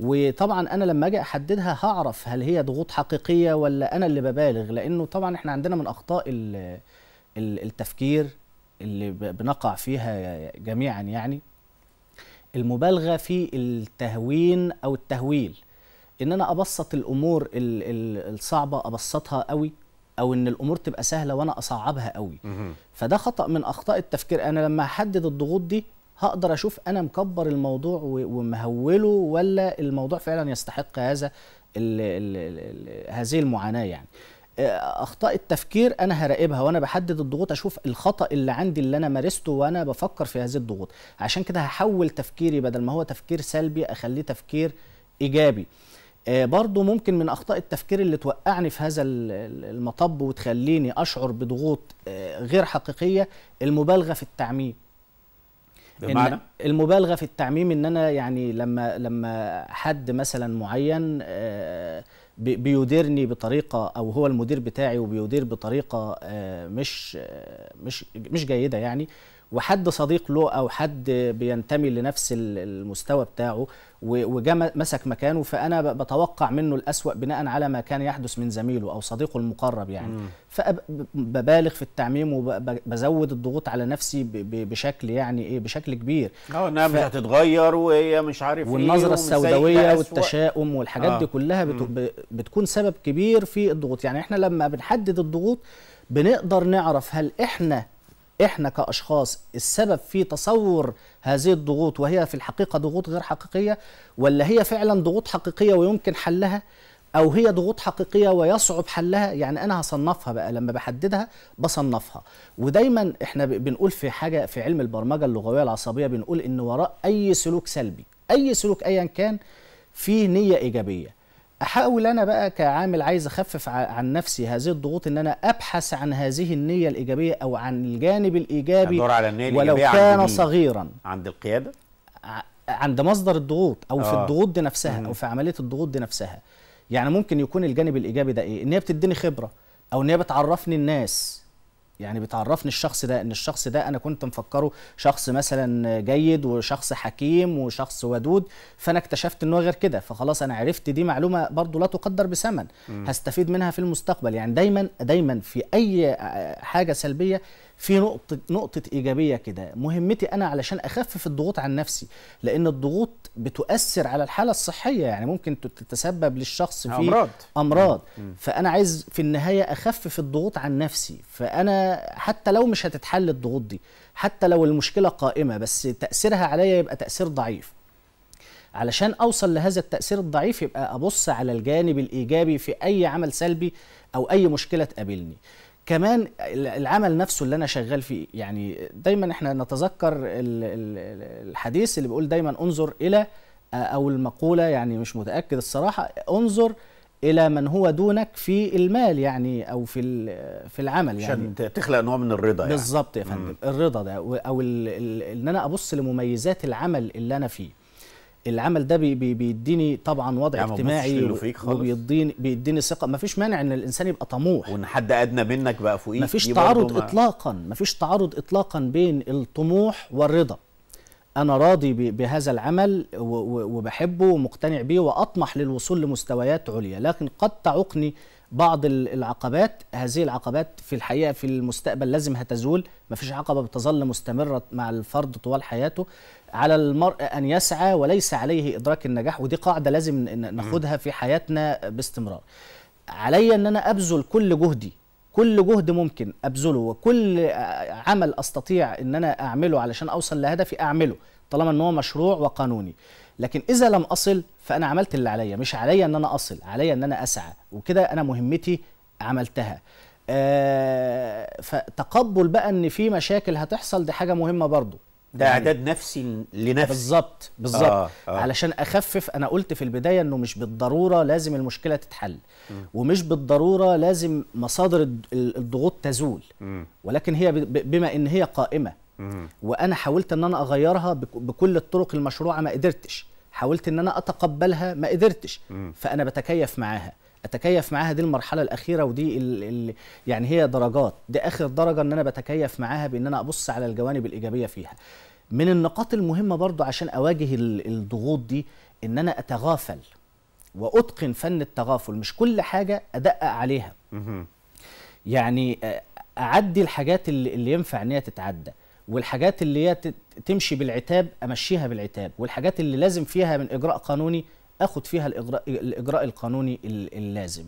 وطبعا انا لما اجي احددها هعرف هل هي ضغوط حقيقيه ولا انا اللي ببالغ لانه طبعا احنا عندنا من اخطاء التفكير اللي بنقع فيها جميعا يعني المبالغه في التهوين او التهويل ان انا ابسط الامور الصعبه ابسطها قوي او ان الامور تبقى سهله وانا اصعبها قوي فده خطا من اخطاء التفكير انا لما احدد الضغوط دي هقدر اشوف انا مكبر الموضوع ومهوله ولا الموضوع فعلا يستحق هذا الـ الـ الـ هذه المعاناه يعني آه، اخطاء التفكير انا هراقبها وانا بحدد الضغوط اشوف الخطا اللي عندي اللي انا مارسته وانا بفكر في هذه الضغوط عشان كده هحول تفكيري بدل ما هو تفكير سلبي اخليه تفكير ايجابي آه، برضو ممكن من اخطاء التفكير اللي توقعني في هذا المطب وتخليني اشعر بضغوط آه، غير حقيقيه المبالغه في التعميم بمعنى المبالغه في التعميم ان انا يعني لما لما حد مثلا معين آه، بيديرني بطريقه او هو المدير بتاعي وبيدير بطريقه آه، مش آه، مش مش جيده يعني وحد صديق له او حد بينتمي لنفس المستوى بتاعه وجا مسك مكانه فانا بتوقع منه الاسوأ بناء على ما كان يحدث من زميله او صديقه المقرب يعني فببالغ في التعميم وبزود الضغوط على نفسي بشكل يعني ايه بشكل كبير اه انها ف... مش هتتغير وهي مش عارف إيه والنظره إيه السوداويه والتشاؤم والحاجات آه. دي كلها بت... بتكون سبب كبير في الضغوط يعني احنا لما بنحدد الضغوط بنقدر نعرف هل احنا احنا كاشخاص السبب في تصور هذه الضغوط وهي في الحقيقه ضغوط غير حقيقيه ولا هي فعلا ضغوط حقيقيه ويمكن حلها او هي ضغوط حقيقيه ويصعب حلها يعني انا هصنفها بقى لما بحددها بصنفها ودايما احنا بنقول في حاجه في علم البرمجه اللغويه العصبيه بنقول ان وراء اي سلوك سلبي اي سلوك ايا كان فيه نيه ايجابيه احاول انا بقى كعامل عايز اخفف عن نفسي هذه الضغوط ان انا ابحث عن هذه النيه الايجابيه او عن الجانب الايجابي على النية ولو كان عند صغيرا عند القياده عند مصدر الضغوط او آه. في الضغوط دي نفسها او في عمليه الضغوط دي نفسها يعني ممكن يكون الجانب الايجابي ده ايه ان هي بتديني خبره او ان هي بتعرفني الناس يعني بتعرفني الشخص ده ان الشخص ده انا كنت مفكره شخص مثلا جيد وشخص حكيم وشخص ودود فانا اكتشفت ان هو غير كده فخلاص انا عرفت دي معلومه برضو لا تقدر بثمن هستفيد منها في المستقبل يعني دايما دايما في اي حاجه سلبيه في نقطه نقطه ايجابيه كده مهمتي انا علشان اخفف الضغوط عن نفسي لان الضغوط بتؤثر على الحاله الصحيه يعني ممكن تتسبب للشخص في امراض امراض فانا عايز في النهايه اخفف الضغوط عن نفسي فانا حتى لو مش هتتحل الضغوط دي حتى لو المشكله قائمه بس تاثيرها عليا يبقى تاثير ضعيف علشان اوصل لهذا التاثير الضعيف يبقى ابص على الجانب الايجابي في اي عمل سلبي او اي مشكله تقابلني كمان العمل نفسه اللي انا شغال فيه يعني دايما احنا نتذكر الحديث اللي بيقول دايما انظر الى او المقوله يعني مش متاكد الصراحه انظر الى من هو دونك في المال يعني او في في العمل يعني عشان تخلق نوع من الرضا يعني بالظبط يا فندم الرضا ده او ان انا ابص لمميزات العمل اللي انا فيه العمل ده بيديني طبعا وضع يعني اجتماعي وبيديني بيديني ثقه مفيش مانع ان الانسان يبقى طموح وان حد ادنى منك بقى فوقيه مفيش تعارض اطلاقا مفيش تعارض اطلاقا بين الطموح والرضا انا راضي بهذا العمل وبحبه ومقتنع به واطمح للوصول لمستويات عليا لكن قد تعوقني بعض العقبات هذه العقبات في الحقيقه في المستقبل لازم هتزول مفيش عقبه بتظل مستمره مع الفرد طوال حياته على المرء أن يسعى وليس عليه إدراك النجاح ودي قاعدة لازم ناخدها في حياتنا باستمرار علي أن أنا أبذل كل جهدي كل جهد ممكن أبذله وكل عمل أستطيع أن أنا أعمله علشان أوصل لهدفي أعمله طالما أنه مشروع وقانوني لكن إذا لم أصل فأنا عملت اللي عليا مش عليا أن أنا أصل عليا أن أنا أسعى وكده أنا مهمتي عملتها آه، فتقبل بقى ان في مشاكل هتحصل دي حاجه مهمه برضو ده يعني اعداد نفسي لنفسي بالظبط بالظبط آه آه. علشان اخفف انا قلت في البدايه انه مش بالضروره لازم المشكله تتحل م. ومش بالضروره لازم مصادر الضغوط تزول م. ولكن هي بما ان هي قائمه م. وانا حاولت ان انا اغيرها بكل الطرق المشروعه ما قدرتش حاولت ان انا اتقبلها ما قدرتش م. فانا بتكيف معاها اتكيف معاها دي المرحله الاخيره ودي ال يعني هي درجات دي اخر درجه ان انا بتكيف معاها بان انا ابص على الجوانب الايجابيه فيها من النقاط المهمه برضو عشان اواجه الضغوط دي ان انا اتغافل واتقن فن التغافل مش كل حاجه ادقق عليها يعني اعدي الحاجات اللي ينفع ان هي تتعدى والحاجات اللي هي تمشي بالعتاب امشيها بالعتاب والحاجات اللي لازم فيها من اجراء قانوني اخد فيها الاجراء الاجراء القانوني اللازم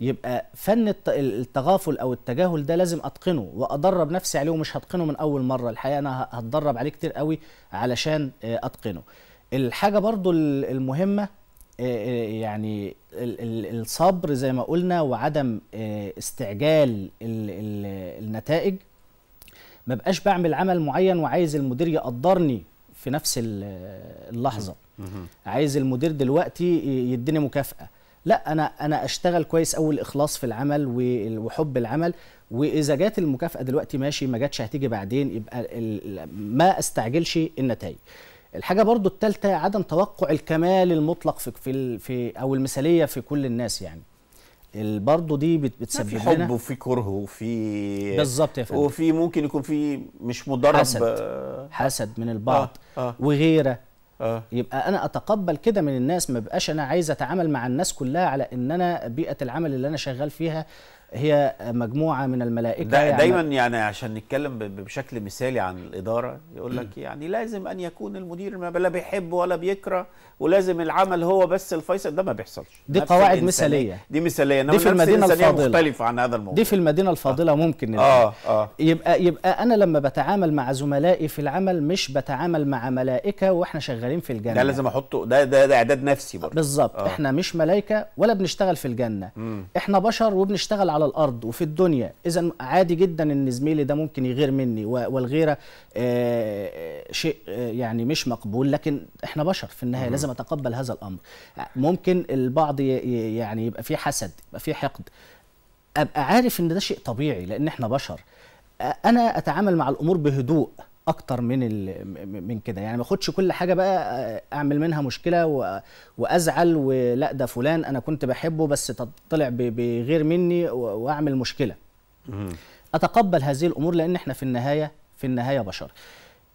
يبقى فن التغافل او التجاهل ده لازم اتقنه وادرب نفسي عليه ومش هتقنه من اول مره الحقيقه انا هتدرب عليه كتير قوي علشان آه، اتقنه الحاجه برضو المهمه آه، آه، يعني الصبر زي ما قلنا وعدم استعجال النتائج ما بقاش بعمل عمل معين وعايز المدير يقدرني في نفس اللحظه عايز المدير دلوقتي يديني مكافاه لا انا انا اشتغل كويس اول اخلاص في العمل وحب العمل واذا جت المكافاه دلوقتي ماشي ما جاتش هتيجي بعدين يبقى ما استعجلش النتائج الحاجه برضو الثالثه عدم توقع الكمال المطلق في في, في او المثاليه في كل الناس يعني برضه دي بتسبب في حب وفي كره وفي بالظبط يا فندم وفي ممكن يكون في مش مدرب حسد حسد من البعض آه آه وغيره آه. يبقى انا اتقبل كده من الناس ما بقاش انا عايز اتعامل مع الناس كلها على ان انا بيئه العمل اللي انا شغال فيها آه هي مجموعه من الملائكه دا يعني دايما يعني عشان نتكلم بشكل مثالي عن الاداره يقول لك يعني لازم ان يكون المدير ما لا بيحب ولا بيكره ولازم العمل هو بس الفيصل ده ما بيحصلش دي قواعد مثاليه دي مثاليه دي في المدينه الفاضله مختلفه عن هذا الموضوع دي في المدينه الفاضله آه. ممكن يعني. آه. آه. يبقى يبقى انا لما بتعامل مع زملائي في العمل مش بتعامل مع ملائكه واحنا شغالين في الجنه ده لازم احطه ده ده, ده اعداد نفسي برضه بالظبط آه. احنا مش ملائكه ولا بنشتغل في الجنه احنا بشر وبنشتغل على الارض وفي الدنيا اذا عادي جدا ان زميلي ده ممكن يغير مني والغيره آه، آه، شيء آه، يعني مش مقبول لكن احنا بشر في النهايه لازم اتقبل هذا الامر ممكن البعض يعني يبقى في حسد يبقى في حقد ابقى عارف ان ده شيء طبيعي لان احنا بشر انا اتعامل مع الامور بهدوء اكتر من من كده يعني ما اخدش كل حاجه بقى اعمل منها مشكله وازعل ولا ده فلان انا كنت بحبه بس طلع بغير مني واعمل مشكله اتقبل هذه الامور لان احنا في النهايه في النهايه بشر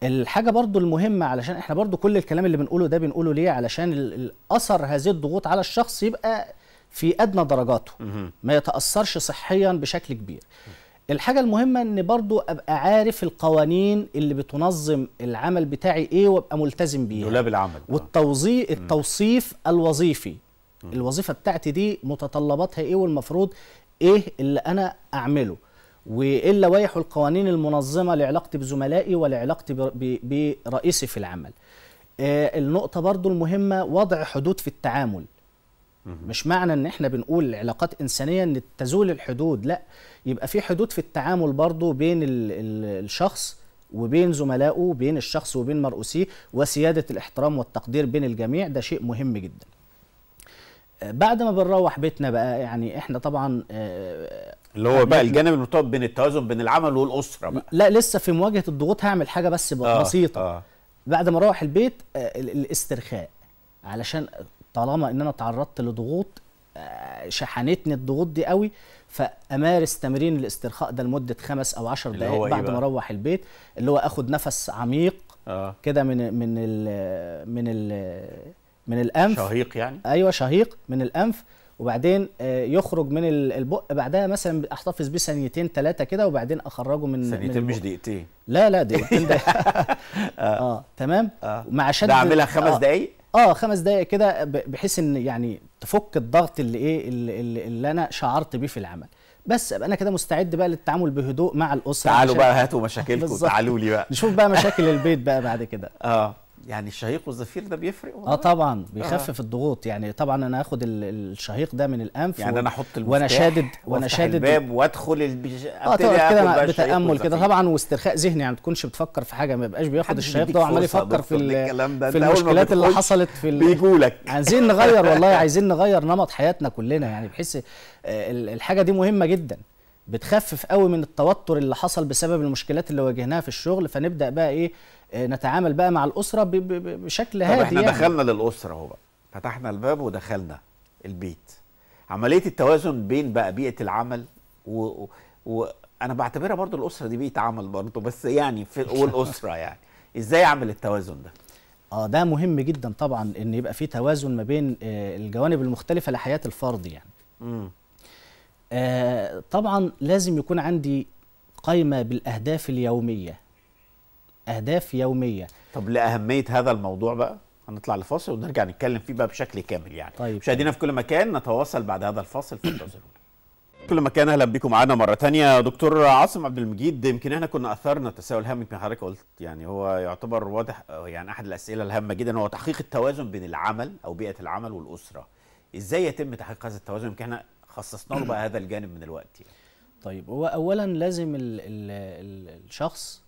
الحاجة برضو المهمة علشان احنا برضو كل الكلام اللي بنقوله ده بنقوله ليه علشان أثر هذه الضغوط على الشخص يبقى في أدنى درجاته ما يتأثرش صحيا بشكل كبير الحاجة المهمة ان برضو ابقى عارف القوانين اللي بتنظم العمل بتاعي ايه وابقى ملتزم بيها دولاب العمل والتوظيف التوصيف الوظيفي م. الوظيفة بتاعتي دي متطلباتها ايه والمفروض ايه اللي انا اعمله وايه اللوائح والقوانين المنظمة لعلاقتي بزملائي ولعلاقتي برئيسي في العمل آه النقطة برضو المهمة وضع حدود في التعامل مش معنى ان احنا بنقول علاقات انسانيه ان تزول الحدود لا يبقى في حدود في التعامل برضه بين الـ الـ الشخص وبين زملائه بين الشخص وبين مرؤوسيه وسياده الاحترام والتقدير بين الجميع ده شيء مهم جدا بعد ما بنروح بيتنا بقى يعني احنا طبعا آه، اللي هو بقى آه، الجانب المرتبط بين التوازن بين العمل والاسره بقى لا لسه في مواجهه الضغوط هعمل حاجه بس آه، بسيطه آه آه بعد ما اروح البيت الاسترخاء علشان طالما ان انا تعرضت لضغوط آه، شحنتني الضغوط دي قوي فامارس تمرين الاسترخاء ده لمده خمس او عشر دقائق إيه بعد إيه ما اروح البيت اللي هو اخد نفس عميق آه. كده من من الـ من الـ من الانف شهيق يعني ايوه شهيق من الانف وبعدين آه، يخرج من البق بعدها مثلا احتفظ بيه ثانيتين ثلاثه كده وبعدين اخرجه من ثانيتين مش دقيقتين لا لا دقيقتين ده آه. اه تمام آه. مع شد ده اعملها خمس دقائق اه خمس دقائق كده بحيث ان يعني تفك الضغط اللي ايه اللي, اللي, اللي انا شعرت بيه في العمل بس ابقى انا كده مستعد بقى للتعامل بهدوء مع الاسره تعالوا بقى هاتوا مشاكلكم تعالوا لي بقى نشوف بقى مشاكل البيت بقى بعد كده اه يعني الشهيق والزفير ده بيفرق ولا؟ اه طبعا آه. بيخفف آه. الضغوط يعني طبعا انا هاخد الشهيق ده من الانف يعني و... انا احط وانا شادد وانا شادد الباب وادخل البيج... اه تقعد كده بتامل كده طبعا واسترخاء ذهني يعني ما تكونش بتفكر في حاجه ما يبقاش بياخد الشهيق ده وعمال يفكر في الكلام ده في المشكلات اللي حصلت في ال... بيجولك عايزين نغير والله عايزين نغير نمط حياتنا كلنا يعني بحيث آه، الحاجه دي مهمه جدا بتخفف قوي من التوتر اللي حصل بسبب المشكلات اللي واجهناها في الشغل فنبدا بقى ايه آه، نتعامل بقى مع الاسره بشكل هادي طب احنا يعني. دخلنا للاسره اهو بقى فتحنا الباب ودخلنا البيت عمليه التوازن بين بقى بيئه العمل و... و... انا بعتبرها برضو الاسره دي بيئه عمل برضو بس يعني في والاسره يعني ازاي اعمل التوازن ده اه ده مهم جدا طبعا ان يبقى في توازن ما بين آه، الجوانب المختلفه لحياه الفرد يعني امم آه طبعا لازم يكون عندي قائمه بالاهداف اليوميه اهداف يوميه طب لاهميه هذا الموضوع بقى هنطلع لفاصل ونرجع نتكلم فيه بقى بشكل كامل يعني طيب مشاهدينا في كل مكان نتواصل بعد هذا الفاصل فانتظرونا كل مكان اهلا بكم معانا مره ثانيه دكتور عاصم عبد المجيد يمكن احنا كنا اثرنا تساؤل هام يمكن حضرتك قلت يعني هو يعتبر واضح يعني احد الاسئله الهامه جدا هو تحقيق التوازن بين العمل او بيئه العمل والاسره ازاي يتم تحقيق هذا التوازن يمكن احنا خصصنا له بقى هذا الجانب من الوقت يعني. طيب هو اولا لازم الـ الـ الشخص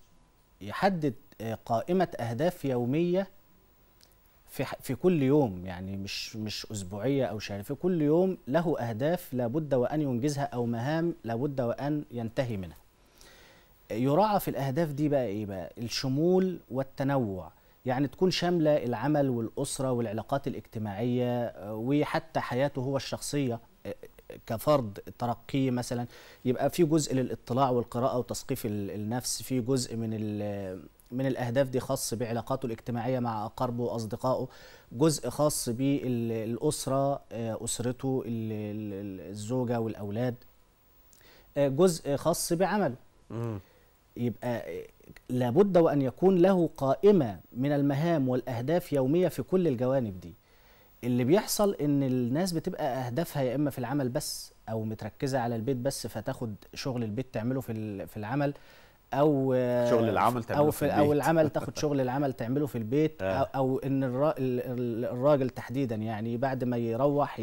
يحدد آه، قائمة أهداف يومية في في كل يوم يعني مش مش أسبوعية أو شهرية في كل يوم له أهداف لابد وأن ينجزها أو مهام لابد وأن ينتهي منها. يراعى في الأهداف دي بقى إيه بقى؟ الشمول والتنوع يعني تكون شاملة العمل والأسرة والعلاقات الاجتماعية آه، وحتى حياته هو الشخصية آه، كفرد ترقيه مثلا يبقى في جزء للاطلاع والقراءه وتثقيف النفس في جزء من من الاهداف دي خاص بعلاقاته الاجتماعيه مع اقاربه واصدقائه جزء خاص بالاسره آه، اسرته الزوجه والاولاد آه، جزء خاص بعمله يبقى آه، لابد وان يكون له قائمه من المهام والاهداف يوميه في كل الجوانب دي اللي بيحصل ان الناس بتبقى اهدافها يا اما في العمل بس او متركزه على البيت بس فتاخد شغل البيت تعمله في في العمل او شغل العمل تعمله أو في, البيت او العمل تاخد شغل العمل تعمله في البيت آه. او ان الراجل تحديدا يعني بعد ما يروح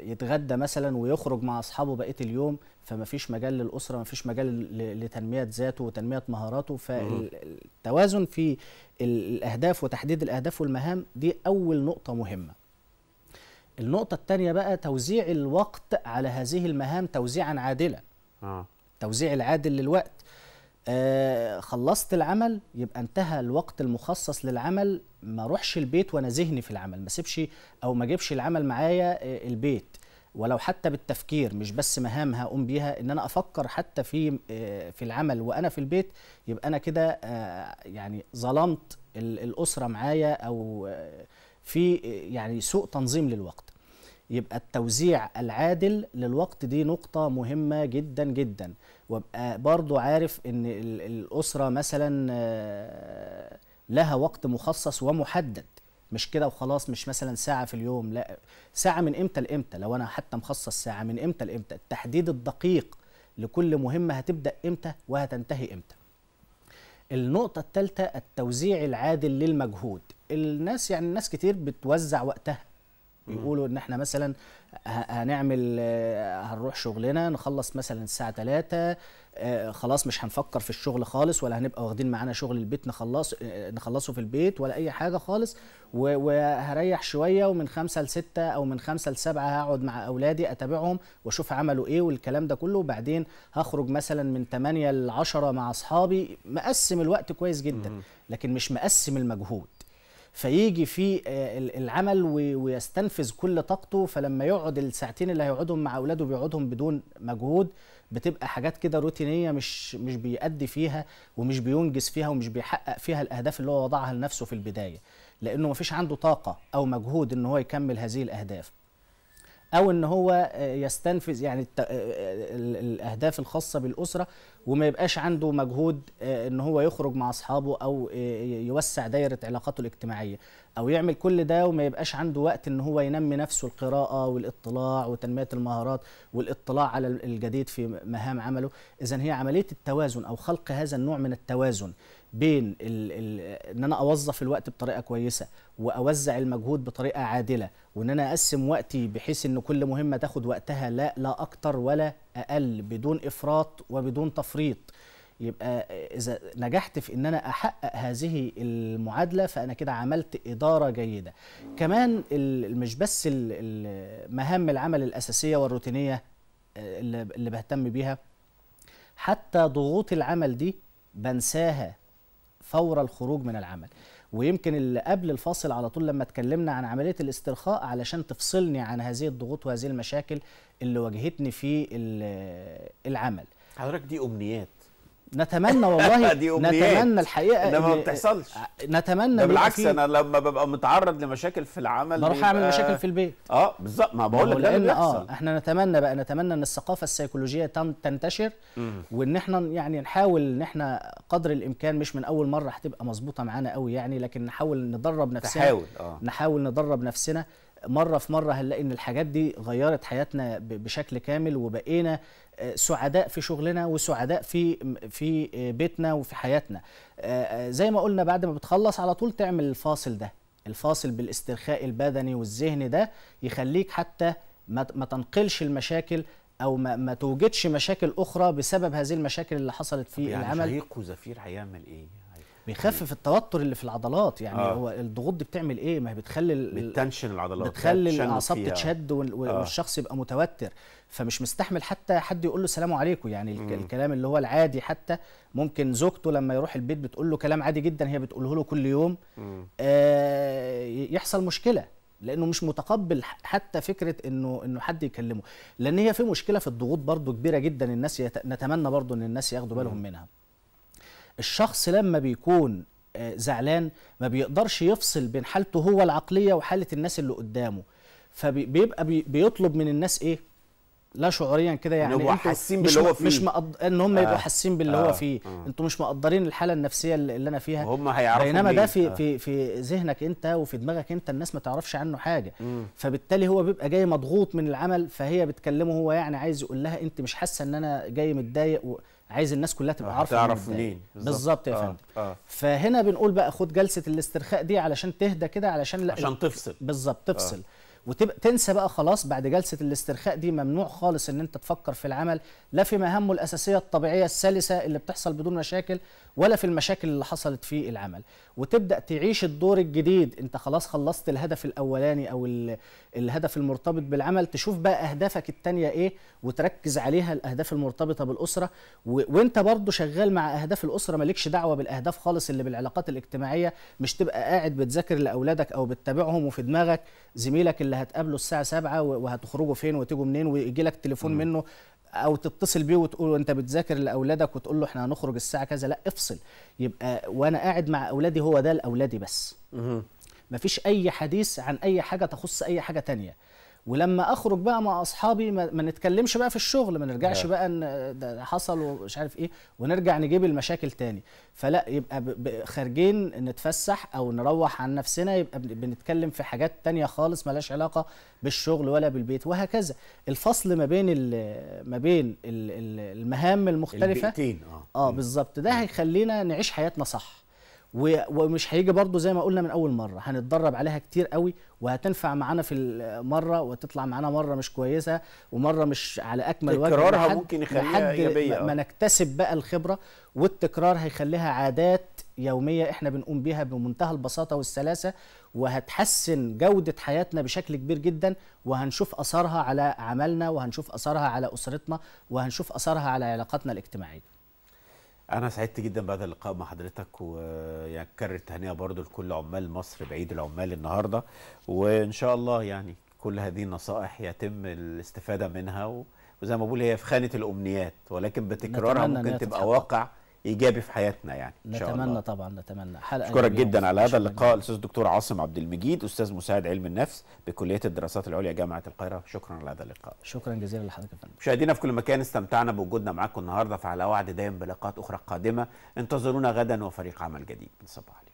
يتغدى مثلا ويخرج مع اصحابه بقيه اليوم فما فيش مجال للاسره ما فيش مجال لتنميه ذاته وتنميه مهاراته فالتوازن في الاهداف وتحديد الاهداف والمهام دي اول نقطه مهمه النقطه الثانيه بقى توزيع الوقت على هذه المهام توزيعا عادلا آه. توزيع العادل للوقت آه خلصت العمل يبقى انتهى الوقت المخصص للعمل ما اروحش البيت وانا ذهني في العمل ما سيبش او ما اجيبش العمل معايا آه البيت ولو حتى بالتفكير مش بس مهام هقوم بيها ان انا افكر حتى في آه، في العمل وانا في البيت يبقى انا كده آه، يعني ظلمت الاسره معايا او آه، في يعني سوء تنظيم للوقت يبقى التوزيع العادل للوقت دي نقطة مهمة جدا جدا وابقى برضو عارف ان الأسرة مثلا لها وقت مخصص ومحدد مش كده وخلاص مش مثلا ساعه في اليوم لا ساعه من امتى لامتى لو انا حتى مخصص ساعه من امتى لامتى التحديد الدقيق لكل مهمه هتبدا امتى وهتنتهي امتى النقطه الثالثه التوزيع العادل للمجهود الناس يعني الناس كتير بتوزع وقتها يقولوا ان احنا مثلا هنعمل هنروح شغلنا نخلص مثلا الساعه 3 آه، خلاص مش هنفكر في الشغل خالص ولا هنبقى واخدين معانا شغل البيت نخلص آه، نخلصه في البيت ولا اي حاجه خالص وهريح شويه ومن 5 ل 6 او من 5 ل 7 هقعد مع اولادي اتابعهم واشوف عملوا ايه والكلام ده كله وبعدين هخرج مثلا من 8 ل 10 مع اصحابي مقسم الوقت كويس جدا لكن مش مقسم المجهود فيجي في آه، العمل ويستنفذ كل طاقته فلما يقعد الساعتين اللي هيقعدهم مع اولاده بيقعدهم بدون مجهود بتبقى حاجات كده روتينيه مش مش بيأدي فيها ومش بينجز فيها ومش بيحقق فيها الاهداف اللي هو وضعها لنفسه في البدايه لانه مفيش عنده طاقه او مجهود ان هو يكمل هذه الاهداف او ان هو آه، يستنفذ يعني آه، آه، الاهداف الخاصه بالاسره وما يبقاش عنده مجهود ان هو يخرج مع اصحابه او يوسع دايره علاقاته الاجتماعيه او يعمل كل ده وما يبقاش عنده وقت ان هو ينمي نفسه القراءه والاطلاع وتنميه المهارات والاطلاع على الجديد في مهام عمله اذا هي عمليه التوازن او خلق هذا النوع من التوازن بين ان انا اوظف الوقت بطريقه كويسه واوزع المجهود بطريقه عادله وان انا اقسم وقتي بحيث ان كل مهمه تاخد وقتها لا لا اكتر ولا اقل بدون افراط وبدون تفريط يبقى اذا نجحت في ان انا احقق هذه المعادله فانا كده عملت اداره جيده كمان مش بس مهام العمل الاساسيه والروتينيه آه، اللي بهتم بيها حتى ضغوط العمل دي بنساها فور الخروج من العمل ويمكن اللي قبل الفاصل على طول لما اتكلمنا عن عمليه الاسترخاء علشان تفصلني عن هذه الضغوط وهذه المشاكل اللي واجهتني في العمل حضرتك دي امنيات نتمنى والله دي نتمنى الحقيقه انما ما بتحصلش آه، نتمنى بالعكس انا لما ببقى متعرض لمشاكل في العمل بروح اعمل مشاكل في البيت اه بالظبط ما بقول لك لان اه احنا نتمنى بقى نتمنى ان الثقافه السيكولوجيه تنتشر وان احنا يعني نحاول ان احنا قدر الامكان مش من اول مره هتبقى مظبوطه معانا قوي يعني لكن نحاول ندرب نفسنا تحاول. آه. نحاول ندرب نفسنا مره في مره هنلاقي ان الحاجات دي غيرت حياتنا بشكل كامل وبقينا آه، سعداء في شغلنا وسعداء في في بيتنا وفي حياتنا آه، آه، زي ما قلنا بعد ما بتخلص على طول تعمل الفاصل ده الفاصل بالاسترخاء البدني والذهني ده يخليك حتى ما تنقلش المشاكل او ما, ما توجدش مشاكل اخرى بسبب هذه المشاكل اللي حصلت في يعني العمل شهيق وزفير هيعمل ايه بيخفف التوتر اللي في العضلات يعني آه. هو الضغوط دي بتعمل ايه ما هي بتخلي بتنشن العضلات بتخلي الاعصاب تتشد آه. والشخص يبقى متوتر فمش مستحمل حتى حد يقول له سلام عليكم يعني م. الكلام اللي هو العادي حتى ممكن زوجته لما يروح البيت بتقول له كلام عادي جدا هي بتقوله له كل يوم آه يحصل مشكله لانه مش متقبل حتى فكره انه انه حد يكلمه لان هي في مشكله في الضغوط برضو كبيره جدا الناس نتمنى برضو ان الناس ياخدوا بالهم منها الشخص لما بيكون آه، زعلان ما بيقدرش يفصل بين حالته هو العقليه وحاله الناس اللي قدامه فبيبقى بيطلب من الناس ايه لا شعوريا كده يعني انتوا آه. حاسين باللي هو فيه مش مقد... ان هم آه. يبقوا حاسين باللي آه. هو فيه آه. انتوا مش مقدرين الحاله النفسيه اللي انا فيها هم هيعرفوا بينما ده في آه. في في ذهنك انت وفي دماغك انت الناس ما تعرفش عنه حاجه مم. فبالتالي هو بيبقى جاي مضغوط من العمل فهي بتكلمه هو يعني عايز يقول لها انت مش حاسه ان انا جاي متضايق و... عايز الناس كلها تبقى عارفه تعرف مين بالظبط يا آه. فندم آه. فهنا بنقول بقى خد جلسه الاسترخاء دي علشان تهدى كده علشان لا عشان تفصل بالظبط آه. تفصل آه. وتنسى بقى خلاص بعد جلسه الاسترخاء دي ممنوع خالص ان انت تفكر في العمل لا في مهامه الاساسيه الطبيعيه السلسه اللي بتحصل بدون مشاكل ولا في المشاكل اللي حصلت في العمل وتبدا تعيش الدور الجديد انت خلاص خلصت الهدف الاولاني او الهدف المرتبط بالعمل تشوف بقى اهدافك التانية ايه وتركز عليها الاهداف المرتبطه بالاسره وانت برضو شغال مع اهداف الاسره مالكش دعوه بالاهداف خالص اللي بالعلاقات الاجتماعيه مش تبقى قاعد بتذاكر لاولادك او بتتابعهم وفي دماغك زميلك اللي هتقابله الساعه 7 وهتخرجوا فين وتيجوا منين ويجي لك تليفون منه او تتصل بيه وتقول انت بتذاكر لاولادك وتقول له احنا هنخرج الساعه كذا لا افصل يبقى وانا قاعد مع اولادي هو ده لاولادي بس مفيش اي حديث عن اي حاجه تخص اي حاجه تانية ولما اخرج بقى مع اصحابي ما, ما نتكلمش بقى في الشغل ما نرجعش بقى ان ده حصل ومش عارف ايه ونرجع نجيب المشاكل تاني فلا يبقى خارجين نتفسح او نروح عن نفسنا يبقى بنتكلم في حاجات تانية خالص ملهاش علاقه بالشغل ولا بالبيت وهكذا الفصل ما بين ما بين المهام المختلفه البيتين اه, آه بالظبط ده هيخلينا نعيش حياتنا صح ومش هيجي برضو زي ما قلنا من اول مره هنتدرب عليها كتير قوي وهتنفع معانا في مره وتطلع معانا مره مش كويسه ومره مش على اكمل وجه تكرارها ممكن يخليها ايجابيه آه. ما نكتسب بقى الخبره والتكرار هيخليها عادات يوميه احنا بنقوم بيها بمنتهى البساطه والسلاسه وهتحسن جوده حياتنا بشكل كبير جدا وهنشوف اثرها على عملنا وهنشوف اثرها على اسرتنا وهنشوف اثرها على علاقاتنا الاجتماعيه انا سعدت جدا بهذا اللقاء مع حضرتك ويعني كرر التهنئه برضو لكل عمال مصر بعيد العمال النهارده وان شاء الله يعني كل هذه النصائح يتم الاستفاده منها وزي ما بقول هي في خانه الامنيات ولكن بتكرارها ممكن تبقى واقع ايجابي في حياتنا يعني إن شاء نتمنى الله. طبعا نتمنى حلقه اشكرك جدا على هذا اللقاء الاستاذ الدكتور عاصم عبد المجيد استاذ مساعد علم النفس بكليه الدراسات العليا جامعه القاهره شكرا على هذا اللقاء شكرا جزيلا لحضرتك يا فندم مشاهدينا في كل مكان استمتعنا بوجودنا معاكم النهارده فعلى وعد دايم بلقاءات اخرى قادمه انتظرونا غدا وفريق عمل جديد صباح